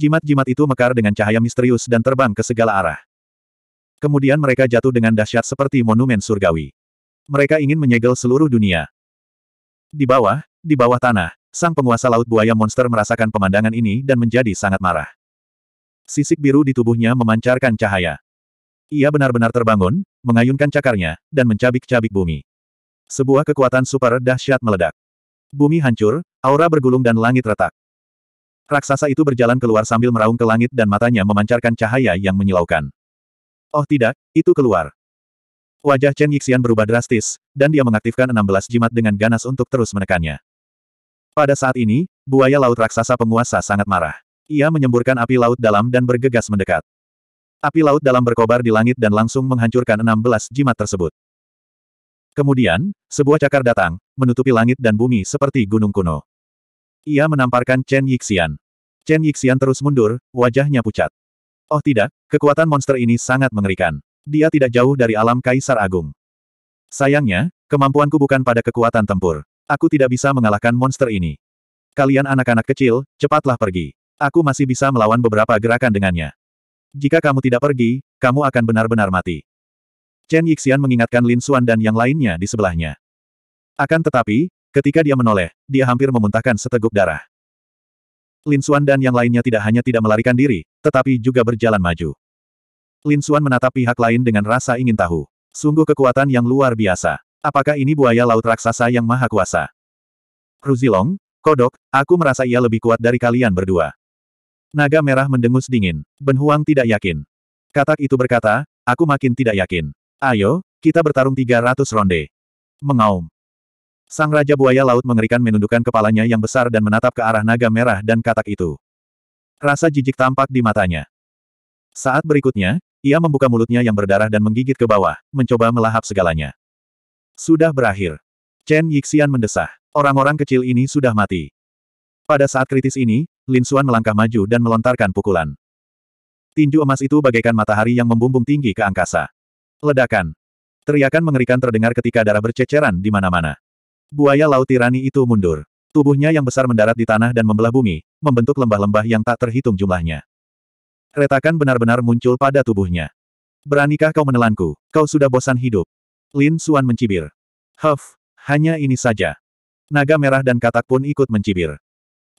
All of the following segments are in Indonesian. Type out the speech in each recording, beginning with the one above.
Jimat-jimat itu mekar dengan cahaya misterius dan terbang ke segala arah. Kemudian mereka jatuh dengan dahsyat seperti monumen surgawi. Mereka ingin menyegel seluruh dunia. Di bawah, di bawah tanah, sang penguasa laut buaya monster merasakan pemandangan ini dan menjadi sangat marah. Sisik biru di tubuhnya memancarkan cahaya. Ia benar-benar terbangun, mengayunkan cakarnya, dan mencabik-cabik bumi. Sebuah kekuatan super dahsyat meledak. Bumi hancur, aura bergulung dan langit retak. Raksasa itu berjalan keluar sambil meraung ke langit dan matanya memancarkan cahaya yang menyilaukan. Oh tidak, itu keluar. Wajah Chen Yixian berubah drastis, dan dia mengaktifkan 16 jimat dengan ganas untuk terus menekannya. Pada saat ini, buaya laut raksasa penguasa sangat marah. Ia menyemburkan api laut dalam dan bergegas mendekat. Api laut dalam berkobar di langit dan langsung menghancurkan 16 jimat tersebut. Kemudian, sebuah cakar datang, menutupi langit dan bumi seperti gunung kuno. Ia menamparkan Chen Yixian. Chen Yixian terus mundur, wajahnya pucat. Oh tidak, kekuatan monster ini sangat mengerikan. Dia tidak jauh dari alam Kaisar Agung. Sayangnya, kemampuanku bukan pada kekuatan tempur. Aku tidak bisa mengalahkan monster ini. Kalian anak-anak kecil, cepatlah pergi. Aku masih bisa melawan beberapa gerakan dengannya. Jika kamu tidak pergi, kamu akan benar-benar mati. Chen Yixian mengingatkan Lin Xuan dan yang lainnya di sebelahnya. Akan tetapi, Ketika dia menoleh, dia hampir memuntahkan seteguk darah. Lin Xuan dan yang lainnya tidak hanya tidak melarikan diri, tetapi juga berjalan maju. Lin Xuan menatap pihak lain dengan rasa ingin tahu. Sungguh kekuatan yang luar biasa. Apakah ini buaya laut raksasa yang maha kuasa? Ruzilong, Kodok, aku merasa ia lebih kuat dari kalian berdua. Naga merah mendengus dingin. Ben Huang tidak yakin. Katak itu berkata, aku makin tidak yakin. Ayo, kita bertarung 300 ronde. Mengaum. Sang Raja Buaya Laut mengerikan menundukkan kepalanya yang besar dan menatap ke arah naga merah dan katak itu. Rasa jijik tampak di matanya. Saat berikutnya, ia membuka mulutnya yang berdarah dan menggigit ke bawah, mencoba melahap segalanya. Sudah berakhir. Chen Yixian mendesah. Orang-orang kecil ini sudah mati. Pada saat kritis ini, Lin Xuan melangkah maju dan melontarkan pukulan. Tinju emas itu bagaikan matahari yang membumbung tinggi ke angkasa. Ledakan. Teriakan mengerikan terdengar ketika darah berceceran di mana-mana. Buaya laut tirani itu mundur. Tubuhnya yang besar mendarat di tanah dan membelah bumi, membentuk lembah-lembah yang tak terhitung jumlahnya. Retakan benar-benar muncul pada tubuhnya. Beranikah kau menelanku? Kau sudah bosan hidup. Lin Suan mencibir. Huff, hanya ini saja. Naga merah dan katak pun ikut mencibir.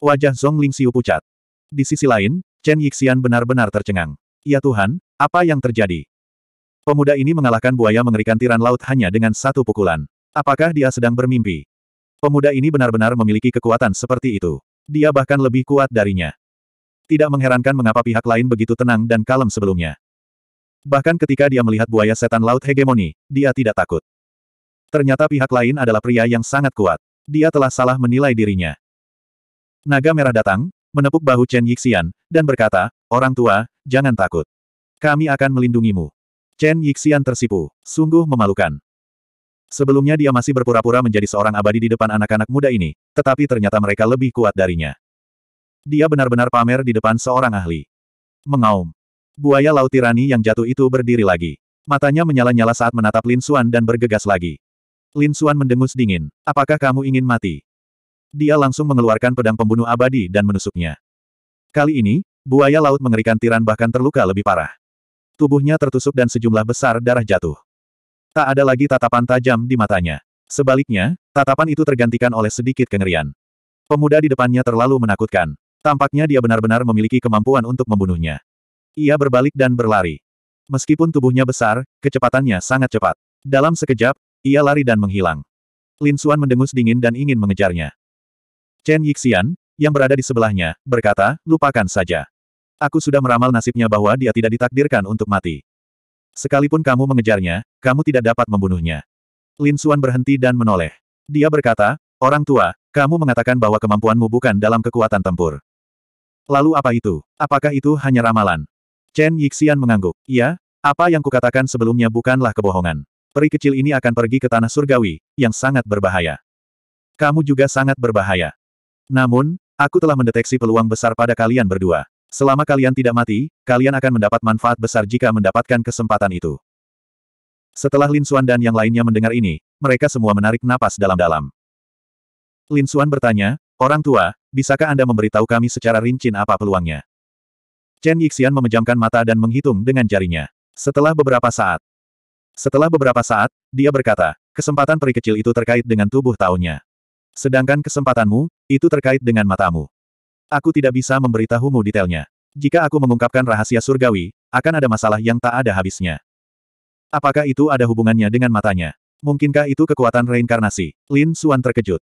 Wajah Zong Lingxiu pucat. Di sisi lain, Chen Yixian benar-benar tercengang. Ya Tuhan, apa yang terjadi? Pemuda ini mengalahkan buaya mengerikan tiran laut hanya dengan satu pukulan. Apakah dia sedang bermimpi? Pemuda ini benar-benar memiliki kekuatan seperti itu. Dia bahkan lebih kuat darinya. Tidak mengherankan mengapa pihak lain begitu tenang dan kalem sebelumnya. Bahkan ketika dia melihat buaya setan laut hegemoni, dia tidak takut. Ternyata pihak lain adalah pria yang sangat kuat. Dia telah salah menilai dirinya. Naga merah datang, menepuk bahu Chen Yixian, dan berkata, Orang tua, jangan takut. Kami akan melindungimu. Chen Yixian tersipu, sungguh memalukan. Sebelumnya dia masih berpura-pura menjadi seorang abadi di depan anak-anak muda ini, tetapi ternyata mereka lebih kuat darinya. Dia benar-benar pamer di depan seorang ahli. Mengaum. Buaya laut tirani yang jatuh itu berdiri lagi. Matanya menyala-nyala saat menatap Lin Xuan dan bergegas lagi. Lin Xuan mendengus dingin. Apakah kamu ingin mati? Dia langsung mengeluarkan pedang pembunuh abadi dan menusuknya. Kali ini, buaya laut mengerikan tiran bahkan terluka lebih parah. Tubuhnya tertusuk dan sejumlah besar darah jatuh. Tak ada lagi tatapan tajam di matanya. Sebaliknya, tatapan itu tergantikan oleh sedikit kengerian. Pemuda di depannya terlalu menakutkan. Tampaknya dia benar-benar memiliki kemampuan untuk membunuhnya. Ia berbalik dan berlari. Meskipun tubuhnya besar, kecepatannya sangat cepat. Dalam sekejap, ia lari dan menghilang. Lin Suan mendengus dingin dan ingin mengejarnya. Chen Yixian, yang berada di sebelahnya, berkata, lupakan saja. Aku sudah meramal nasibnya bahwa dia tidak ditakdirkan untuk mati. Sekalipun kamu mengejarnya, kamu tidak dapat membunuhnya. Lin Xuan berhenti dan menoleh. Dia berkata, Orang tua, kamu mengatakan bahwa kemampuanmu bukan dalam kekuatan tempur. Lalu apa itu? Apakah itu hanya ramalan? Chen Yixian mengangguk. Iya, apa yang kukatakan sebelumnya bukanlah kebohongan. Peri kecil ini akan pergi ke tanah surgawi, yang sangat berbahaya. Kamu juga sangat berbahaya. Namun, aku telah mendeteksi peluang besar pada kalian berdua. Selama kalian tidak mati, kalian akan mendapat manfaat besar jika mendapatkan kesempatan itu. Setelah Lin Xuan dan yang lainnya mendengar ini, mereka semua menarik napas dalam-dalam. Lin Xuan bertanya, Orang tua, bisakah Anda memberitahu kami secara rinci apa peluangnya? Chen Yixian memejamkan mata dan menghitung dengan jarinya. Setelah beberapa saat, setelah beberapa saat, dia berkata, kesempatan peri kecil itu terkait dengan tubuh taunya, Sedangkan kesempatanmu, itu terkait dengan matamu. Aku tidak bisa memberitahumu detailnya. Jika aku mengungkapkan rahasia surgawi, akan ada masalah yang tak ada habisnya. Apakah itu ada hubungannya dengan matanya? Mungkinkah itu kekuatan reinkarnasi? Lin Suan terkejut.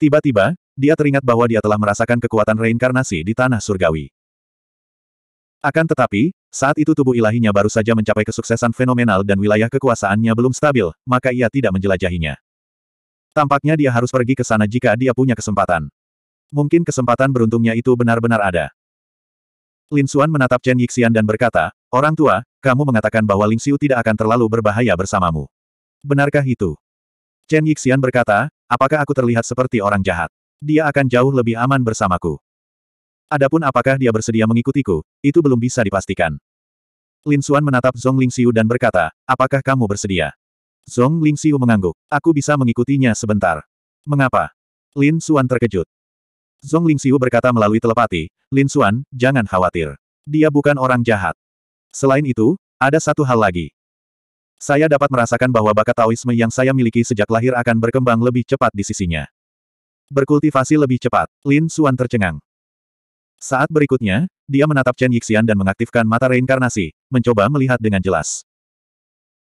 Tiba-tiba, dia teringat bahwa dia telah merasakan kekuatan reinkarnasi di tanah surgawi. Akan tetapi, saat itu tubuh ilahinya baru saja mencapai kesuksesan fenomenal dan wilayah kekuasaannya belum stabil, maka ia tidak menjelajahinya. Tampaknya dia harus pergi ke sana jika dia punya kesempatan. Mungkin kesempatan beruntungnya itu benar-benar ada. Lin Xuan menatap Chen Yixian dan berkata, Orang tua, kamu mengatakan bahwa Ling Xiu tidak akan terlalu berbahaya bersamamu. Benarkah itu? Chen Yixian berkata, apakah aku terlihat seperti orang jahat? Dia akan jauh lebih aman bersamaku. Adapun apakah dia bersedia mengikutiku, itu belum bisa dipastikan. Lin Xuan menatap Zhong Lingxiu dan berkata, apakah kamu bersedia? Zhong Lingxiu mengangguk, aku bisa mengikutinya sebentar. Mengapa? Lin Xuan terkejut. Zhong Lingxiu berkata melalui telepati, Lin Xuan, jangan khawatir. Dia bukan orang jahat. Selain itu, ada satu hal lagi. Saya dapat merasakan bahwa bakat Taoisme yang saya miliki sejak lahir akan berkembang lebih cepat di sisinya. Berkultivasi lebih cepat, Lin Xuan tercengang. Saat berikutnya, dia menatap Chen Yixian dan mengaktifkan mata reinkarnasi, mencoba melihat dengan jelas.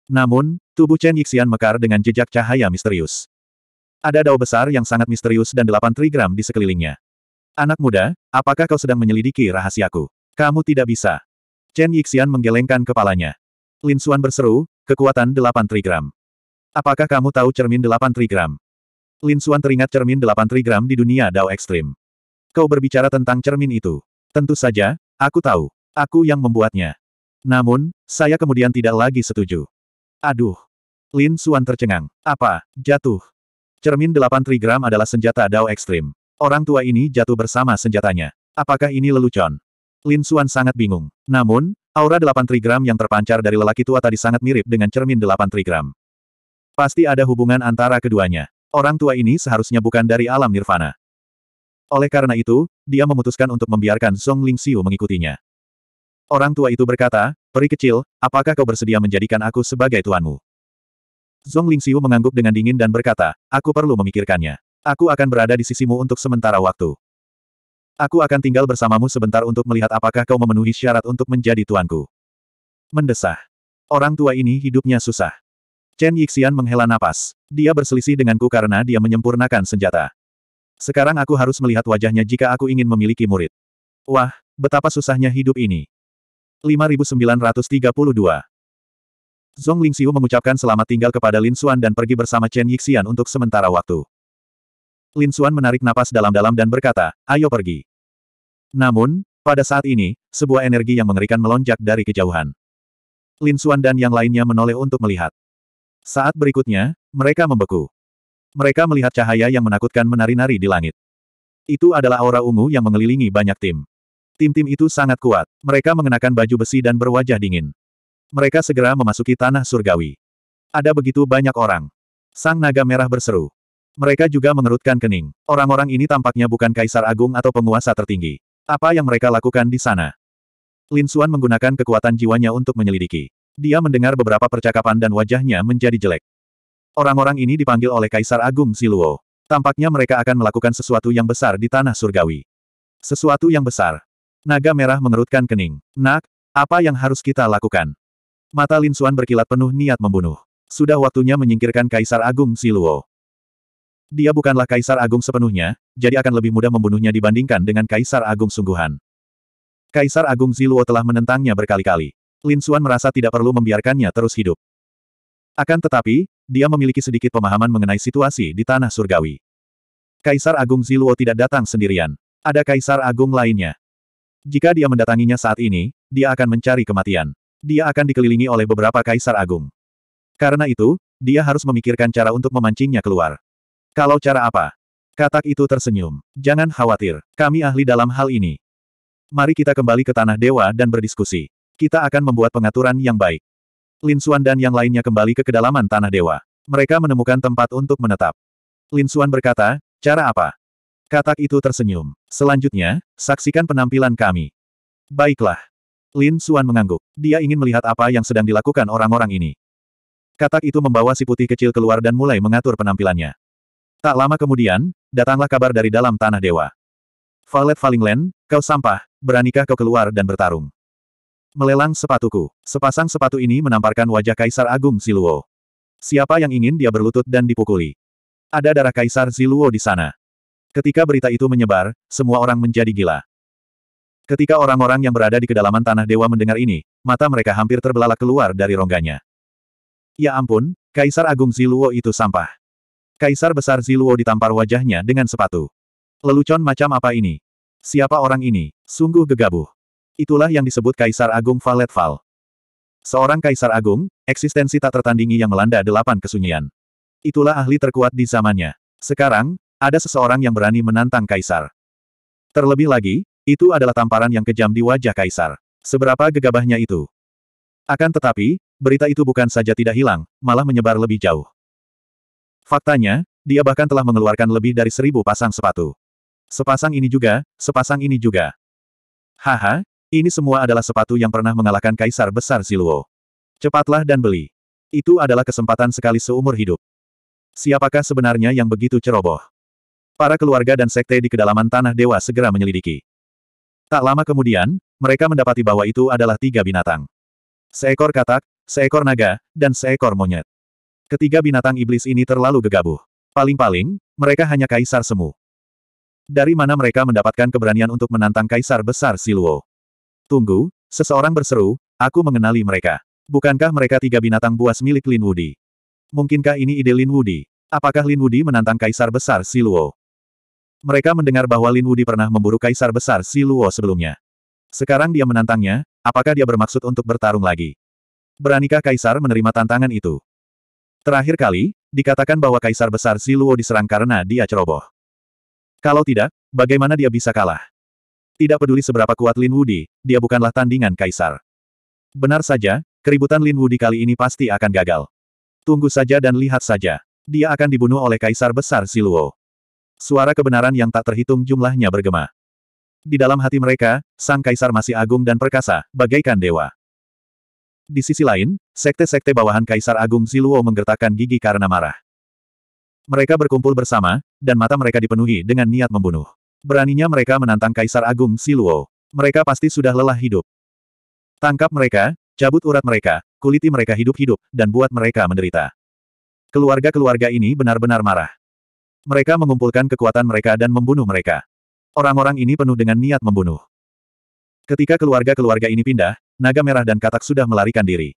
Namun, tubuh Chen Yixian mekar dengan jejak cahaya misterius. Ada dao besar yang sangat misterius dan delapan trigram di sekelilingnya. Anak muda, apakah kau sedang menyelidiki rahasiaku? Kamu tidak bisa. Chen Yixian menggelengkan kepalanya. Lin Xuan berseru, kekuatan delapan trigram. Apakah kamu tahu cermin delapan trigram? Lin Xuan teringat cermin delapan trigram di dunia Dao Ekstrim. Kau berbicara tentang cermin itu. Tentu saja, aku tahu. Aku yang membuatnya. Namun, saya kemudian tidak lagi setuju. Aduh. Lin Xuan tercengang. Apa? Jatuh. Cermin delapan trigram adalah senjata Dao Ekstrim. Orang tua ini jatuh bersama senjatanya. Apakah ini lelucon? Lin Xuan sangat bingung. Namun, aura delapan trigram yang terpancar dari lelaki tua tadi sangat mirip dengan cermin delapan trigram. Pasti ada hubungan antara keduanya. Orang tua ini seharusnya bukan dari alam nirvana. Oleh karena itu, dia memutuskan untuk membiarkan Song Ling Xiu mengikutinya. Orang tua itu berkata, Peri kecil, apakah kau bersedia menjadikan aku sebagai tuanmu? Zhong Ling Xiu mengangguk dengan dingin dan berkata, aku perlu memikirkannya. Aku akan berada di sisimu untuk sementara waktu. Aku akan tinggal bersamamu sebentar untuk melihat apakah kau memenuhi syarat untuk menjadi tuanku. Mendesah. Orang tua ini hidupnya susah. Chen Yixian menghela napas. Dia berselisih denganku karena dia menyempurnakan senjata. Sekarang aku harus melihat wajahnya jika aku ingin memiliki murid. Wah, betapa susahnya hidup ini. 5932 Zhong Lingxiu mengucapkan selamat tinggal kepada Lin Xuan dan pergi bersama Chen Yixian untuk sementara waktu. Lin Xuan menarik napas dalam-dalam dan berkata, ayo pergi. Namun, pada saat ini, sebuah energi yang mengerikan melonjak dari kejauhan. Lin Xuan dan yang lainnya menoleh untuk melihat. Saat berikutnya, mereka membeku. Mereka melihat cahaya yang menakutkan menari-nari di langit. Itu adalah aura ungu yang mengelilingi banyak tim. Tim-tim itu sangat kuat. Mereka mengenakan baju besi dan berwajah dingin. Mereka segera memasuki tanah surgawi. Ada begitu banyak orang. Sang naga merah berseru. Mereka juga mengerutkan kening. Orang-orang ini tampaknya bukan kaisar agung atau penguasa tertinggi. Apa yang mereka lakukan di sana? Lin Xuan menggunakan kekuatan jiwanya untuk menyelidiki. Dia mendengar beberapa percakapan dan wajahnya menjadi jelek. Orang-orang ini dipanggil oleh Kaisar Agung Siluo. Tampaknya mereka akan melakukan sesuatu yang besar di tanah surgawi. Sesuatu yang besar. Naga merah mengerutkan kening. Nak, apa yang harus kita lakukan? Mata Lin Xuan berkilat penuh niat membunuh. Sudah waktunya menyingkirkan Kaisar Agung Siluo. Dia bukanlah Kaisar Agung sepenuhnya, jadi akan lebih mudah membunuhnya dibandingkan dengan Kaisar Agung sungguhan. Kaisar Agung Ziluo telah menentangnya berkali-kali. Lin Xuan merasa tidak perlu membiarkannya terus hidup. Akan tetapi, dia memiliki sedikit pemahaman mengenai situasi di Tanah Surgawi. Kaisar Agung Ziluo tidak datang sendirian. Ada Kaisar Agung lainnya. Jika dia mendatanginya saat ini, dia akan mencari kematian. Dia akan dikelilingi oleh beberapa Kaisar Agung. Karena itu, dia harus memikirkan cara untuk memancingnya keluar. Kalau cara apa? Katak itu tersenyum. Jangan khawatir, kami ahli dalam hal ini. Mari kita kembali ke Tanah Dewa dan berdiskusi. Kita akan membuat pengaturan yang baik. Lin Xuan dan yang lainnya kembali ke kedalaman Tanah Dewa. Mereka menemukan tempat untuk menetap. Lin Xuan berkata, cara apa? Katak itu tersenyum. Selanjutnya, saksikan penampilan kami. Baiklah. Lin Xuan mengangguk. Dia ingin melihat apa yang sedang dilakukan orang-orang ini. Katak itu membawa si putih kecil keluar dan mulai mengatur penampilannya. Tak lama kemudian, datanglah kabar dari dalam tanah dewa. Valet Valingland, kau sampah, beranikah kau keluar dan bertarung? Melelang sepatuku, sepasang sepatu ini menamparkan wajah Kaisar Agung Ziluo. Siapa yang ingin dia berlutut dan dipukuli? Ada darah Kaisar Ziluo di sana. Ketika berita itu menyebar, semua orang menjadi gila. Ketika orang-orang yang berada di kedalaman tanah dewa mendengar ini, mata mereka hampir terbelalak keluar dari rongganya. Ya ampun, Kaisar Agung Ziluo itu sampah. Kaisar besar Ziluo ditampar wajahnya dengan sepatu. Lelucon macam apa ini? Siapa orang ini? Sungguh gegabah. Itulah yang disebut Kaisar Agung Valetval. Seorang Kaisar Agung, eksistensi tak tertandingi yang melanda delapan kesunyian. Itulah ahli terkuat di zamannya. Sekarang, ada seseorang yang berani menantang Kaisar. Terlebih lagi, itu adalah tamparan yang kejam di wajah Kaisar. Seberapa gegabahnya itu? Akan tetapi, berita itu bukan saja tidak hilang, malah menyebar lebih jauh. Faktanya, dia bahkan telah mengeluarkan lebih dari seribu pasang sepatu. Sepasang ini juga, sepasang ini juga. Haha, ini semua adalah sepatu yang pernah mengalahkan Kaisar Besar Siluo. Cepatlah dan beli. Itu adalah kesempatan sekali seumur hidup. Siapakah sebenarnya yang begitu ceroboh? Para keluarga dan sekte di kedalaman Tanah Dewa segera menyelidiki. Tak lama kemudian, mereka mendapati bahwa itu adalah tiga binatang. Seekor katak, seekor naga, dan seekor monyet. Ketiga binatang iblis ini terlalu gegabah. Paling-paling, mereka hanya kaisar semu. Dari mana mereka mendapatkan keberanian untuk menantang kaisar besar Siluo? Tunggu, seseorang berseru, aku mengenali mereka. Bukankah mereka tiga binatang buas milik Lin Wudi? Mungkinkah ini ide Lin Wudi? Apakah Lin Wudi menantang kaisar besar Siluo? Mereka mendengar bahwa Lin Wudi pernah memburu kaisar besar Siluo sebelumnya. Sekarang dia menantangnya, apakah dia bermaksud untuk bertarung lagi? Beranikah kaisar menerima tantangan itu? Terakhir kali, dikatakan bahwa Kaisar Besar Siluo diserang karena dia ceroboh. Kalau tidak, bagaimana dia bisa kalah? Tidak peduli seberapa kuat Lin Wudi, dia bukanlah tandingan Kaisar. Benar saja, keributan Lin Wudi kali ini pasti akan gagal. Tunggu saja dan lihat saja. Dia akan dibunuh oleh Kaisar Besar Siluo. Suara kebenaran yang tak terhitung jumlahnya bergema. Di dalam hati mereka, sang kaisar masih agung dan perkasa, bagaikan dewa. Di sisi lain, sekte-sekte bawahan Kaisar Agung Ziluo menggertakkan gigi karena marah. Mereka berkumpul bersama, dan mata mereka dipenuhi dengan niat membunuh. Beraninya mereka menantang Kaisar Agung Siluo? Mereka pasti sudah lelah hidup. Tangkap mereka, cabut urat mereka, kuliti mereka hidup-hidup, dan buat mereka menderita. Keluarga-keluarga ini benar-benar marah. Mereka mengumpulkan kekuatan mereka dan membunuh mereka. Orang-orang ini penuh dengan niat membunuh. Ketika keluarga-keluarga ini pindah, naga merah dan katak sudah melarikan diri.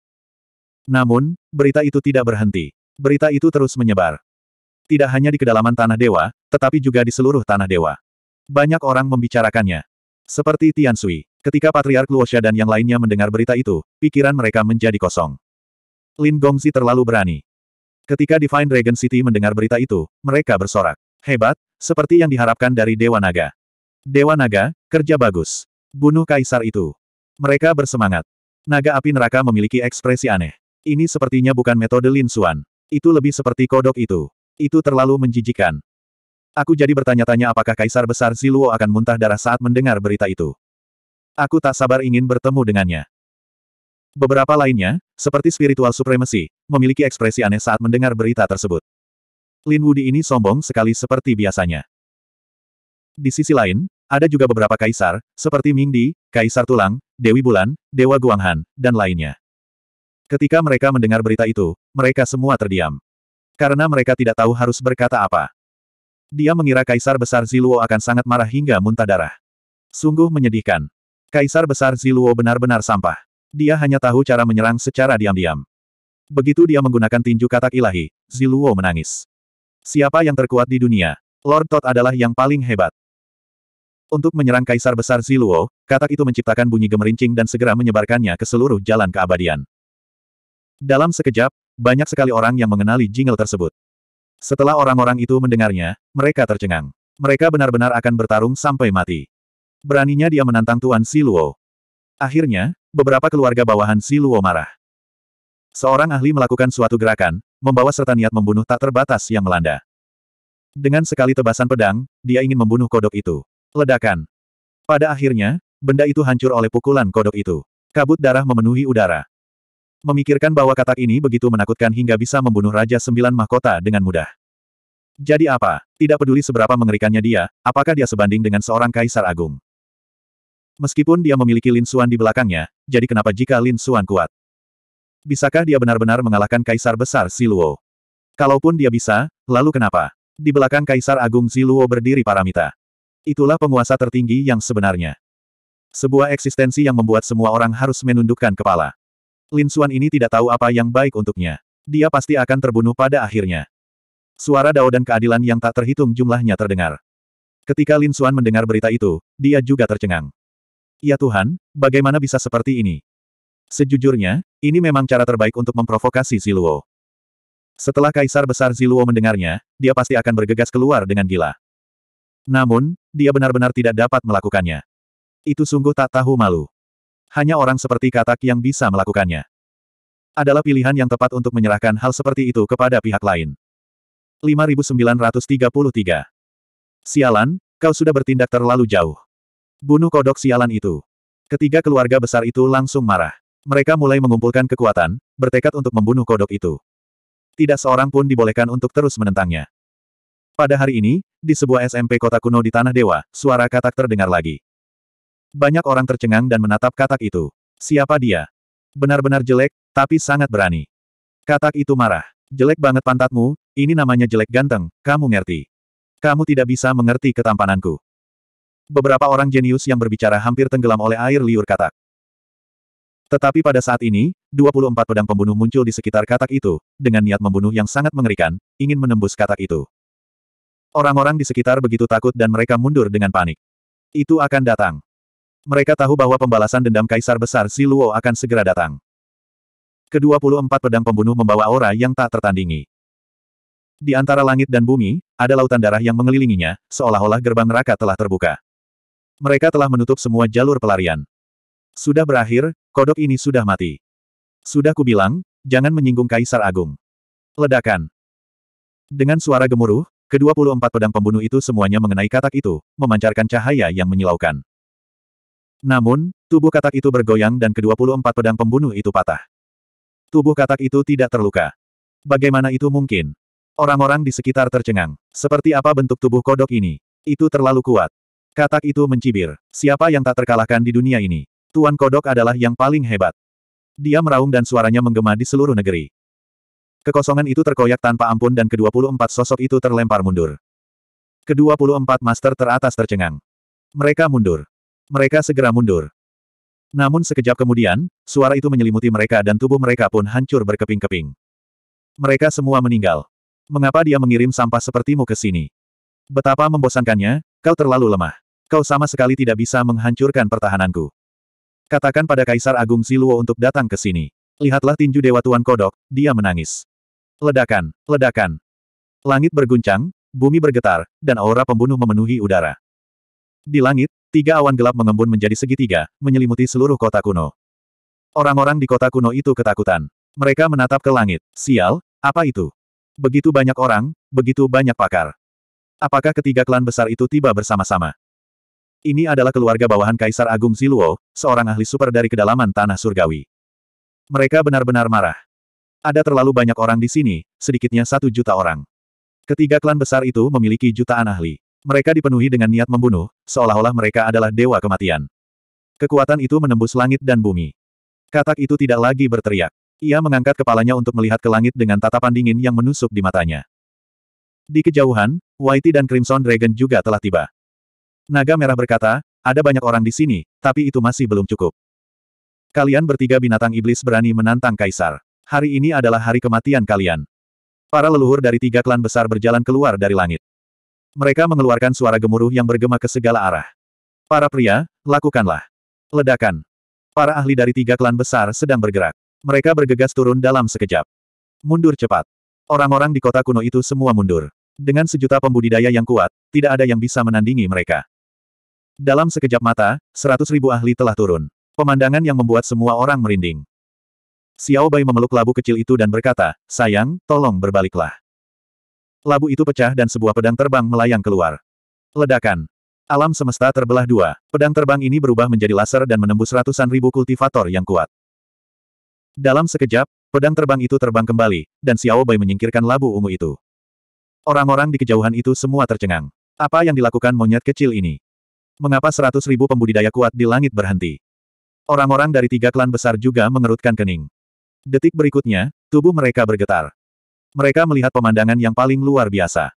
Namun, berita itu tidak berhenti. Berita itu terus menyebar. Tidak hanya di kedalaman Tanah Dewa, tetapi juga di seluruh Tanah Dewa. Banyak orang membicarakannya. Seperti Tian Sui. Ketika Patriark Luosha dan yang lainnya mendengar berita itu, pikiran mereka menjadi kosong. Lin Gongzi terlalu berani. Ketika Divine Dragon City mendengar berita itu, mereka bersorak. Hebat, seperti yang diharapkan dari Dewa Naga. Dewa Naga, kerja bagus. Bunuh kaisar itu. Mereka bersemangat. Naga api neraka memiliki ekspresi aneh. Ini sepertinya bukan metode Lin Xuan. Itu lebih seperti kodok itu. Itu terlalu menjijikan. Aku jadi bertanya-tanya apakah kaisar besar Ziluo akan muntah darah saat mendengar berita itu. Aku tak sabar ingin bertemu dengannya. Beberapa lainnya, seperti spiritual supremacy, memiliki ekspresi aneh saat mendengar berita tersebut. Lin Wudi ini sombong sekali seperti biasanya. Di sisi lain, ada juga beberapa kaisar, seperti Mingdi, Kaisar Tulang, Dewi Bulan, Dewa Guanghan, dan lainnya. Ketika mereka mendengar berita itu, mereka semua terdiam. Karena mereka tidak tahu harus berkata apa. Dia mengira Kaisar Besar Ziluo akan sangat marah hingga muntah darah. Sungguh menyedihkan. Kaisar Besar Ziluo benar-benar sampah. Dia hanya tahu cara menyerang secara diam-diam. Begitu dia menggunakan tinju katak ilahi, Ziluo menangis. Siapa yang terkuat di dunia? Lord Todd adalah yang paling hebat. Untuk menyerang Kaisar Besar Ziluo, katak itu menciptakan bunyi gemerincing dan segera menyebarkannya ke seluruh jalan keabadian. Dalam sekejap, banyak sekali orang yang mengenali jingle tersebut. Setelah orang-orang itu mendengarnya, mereka tercengang. Mereka benar-benar akan bertarung sampai mati. Beraninya dia menantang Tuan Siluo. Akhirnya, beberapa keluarga bawahan Siluo marah. Seorang ahli melakukan suatu gerakan, membawa serta niat membunuh tak terbatas yang melanda. Dengan sekali tebasan pedang, dia ingin membunuh kodok itu. Ledakan. Pada akhirnya, benda itu hancur oleh pukulan kodok itu. Kabut darah memenuhi udara. Memikirkan bahwa katak ini begitu menakutkan hingga bisa membunuh Raja Sembilan Mahkota dengan mudah. Jadi apa? Tidak peduli seberapa mengerikannya dia, apakah dia sebanding dengan seorang kaisar agung? Meskipun dia memiliki Lin Suan di belakangnya, jadi kenapa jika Lin Suan kuat? Bisakah dia benar-benar mengalahkan kaisar besar Siluo? Kalaupun dia bisa, lalu kenapa? Di belakang kaisar agung Siluo berdiri Paramita. Itulah penguasa tertinggi yang sebenarnya. Sebuah eksistensi yang membuat semua orang harus menundukkan kepala. Lin Xuan ini tidak tahu apa yang baik untuknya. Dia pasti akan terbunuh pada akhirnya. Suara dao dan keadilan yang tak terhitung jumlahnya terdengar. Ketika Lin Xuan mendengar berita itu, dia juga tercengang. Ya Tuhan, bagaimana bisa seperti ini? Sejujurnya, ini memang cara terbaik untuk memprovokasi Ziluo. Setelah Kaisar Besar Ziluo mendengarnya, dia pasti akan bergegas keluar dengan gila. Namun, dia benar-benar tidak dapat melakukannya. Itu sungguh tak tahu malu. Hanya orang seperti Katak yang bisa melakukannya. Adalah pilihan yang tepat untuk menyerahkan hal seperti itu kepada pihak lain. 5933 Sialan, kau sudah bertindak terlalu jauh. Bunuh kodok sialan itu. Ketiga keluarga besar itu langsung marah. Mereka mulai mengumpulkan kekuatan, bertekad untuk membunuh kodok itu. Tidak seorang pun dibolehkan untuk terus menentangnya. Pada hari ini, di sebuah SMP kota kuno di Tanah Dewa, suara katak terdengar lagi. Banyak orang tercengang dan menatap katak itu. Siapa dia? Benar-benar jelek, tapi sangat berani. Katak itu marah. Jelek banget pantatmu, ini namanya jelek ganteng, kamu ngerti. Kamu tidak bisa mengerti ketampananku. Beberapa orang jenius yang berbicara hampir tenggelam oleh air liur katak. Tetapi pada saat ini, 24 pedang pembunuh muncul di sekitar katak itu, dengan niat membunuh yang sangat mengerikan, ingin menembus katak itu. Orang-orang di sekitar begitu takut dan mereka mundur dengan panik. Itu akan datang. Mereka tahu bahwa pembalasan dendam Kaisar Besar Siluo akan segera datang. Kedua puluh empat pedang pembunuh membawa aura yang tak tertandingi. Di antara langit dan bumi, ada lautan darah yang mengelilinginya, seolah-olah gerbang neraka telah terbuka. Mereka telah menutup semua jalur pelarian. Sudah berakhir, kodok ini sudah mati. Sudah kubilang, jangan menyinggung Kaisar Agung. Ledakan. Dengan suara gemuruh, Kedua puluh empat pedang pembunuh itu semuanya mengenai katak itu, memancarkan cahaya yang menyilaukan. Namun, tubuh katak itu bergoyang dan kedua puluh empat pedang pembunuh itu patah. Tubuh katak itu tidak terluka. Bagaimana itu mungkin? Orang-orang di sekitar tercengang. Seperti apa bentuk tubuh kodok ini? Itu terlalu kuat. Katak itu mencibir. Siapa yang tak terkalahkan di dunia ini? Tuan kodok adalah yang paling hebat. Dia meraung dan suaranya menggema di seluruh negeri. Kekosongan itu terkoyak tanpa ampun dan ke-24 sosok itu terlempar mundur. Ke-24 master teratas tercengang. Mereka mundur. Mereka segera mundur. Namun sekejap kemudian, suara itu menyelimuti mereka dan tubuh mereka pun hancur berkeping-keping. Mereka semua meninggal. Mengapa dia mengirim sampah sepertimu ke sini? Betapa membosankannya, kau terlalu lemah. Kau sama sekali tidak bisa menghancurkan pertahananku. Katakan pada Kaisar Agung Ziluo untuk datang ke sini. Lihatlah tinju Dewa Tuan Kodok, dia menangis. Ledakan, ledakan. Langit berguncang, bumi bergetar, dan aura pembunuh memenuhi udara. Di langit, tiga awan gelap mengembun menjadi segitiga, menyelimuti seluruh kota kuno. Orang-orang di kota kuno itu ketakutan. Mereka menatap ke langit. Sial, apa itu? Begitu banyak orang, begitu banyak pakar. Apakah ketiga klan besar itu tiba bersama-sama? Ini adalah keluarga bawahan Kaisar Agung Ziluo, seorang ahli super dari kedalaman tanah surgawi. Mereka benar-benar marah. Ada terlalu banyak orang di sini, sedikitnya satu juta orang. Ketiga klan besar itu memiliki jutaan ahli. Mereka dipenuhi dengan niat membunuh, seolah-olah mereka adalah dewa kematian. Kekuatan itu menembus langit dan bumi. Katak itu tidak lagi berteriak. Ia mengangkat kepalanya untuk melihat ke langit dengan tatapan dingin yang menusuk di matanya. Di kejauhan, Whitey dan Crimson Dragon juga telah tiba. Naga Merah berkata, ada banyak orang di sini, tapi itu masih belum cukup. Kalian bertiga binatang iblis berani menantang Kaisar hari ini adalah hari kematian kalian. Para leluhur dari tiga klan besar berjalan keluar dari langit. Mereka mengeluarkan suara gemuruh yang bergema ke segala arah. Para pria, lakukanlah. Ledakan. Para ahli dari tiga klan besar sedang bergerak. Mereka bergegas turun dalam sekejap. Mundur cepat. Orang-orang di kota kuno itu semua mundur. Dengan sejuta pembudidaya yang kuat, tidak ada yang bisa menandingi mereka. Dalam sekejap mata, seratus ribu ahli telah turun. Pemandangan yang membuat semua orang merinding. Xiao Bai memeluk labu kecil itu dan berkata, sayang, tolong berbaliklah. Labu itu pecah dan sebuah pedang terbang melayang keluar. Ledakan. Alam semesta terbelah dua. Pedang terbang ini berubah menjadi laser dan menembus ratusan ribu kultivator yang kuat. Dalam sekejap, pedang terbang itu terbang kembali, dan Xiao Bai menyingkirkan labu ungu itu. Orang-orang di kejauhan itu semua tercengang. Apa yang dilakukan monyet kecil ini? Mengapa seratus ribu pembudidaya kuat di langit berhenti? Orang-orang dari tiga klan besar juga mengerutkan kening. Detik berikutnya, tubuh mereka bergetar. Mereka melihat pemandangan yang paling luar biasa.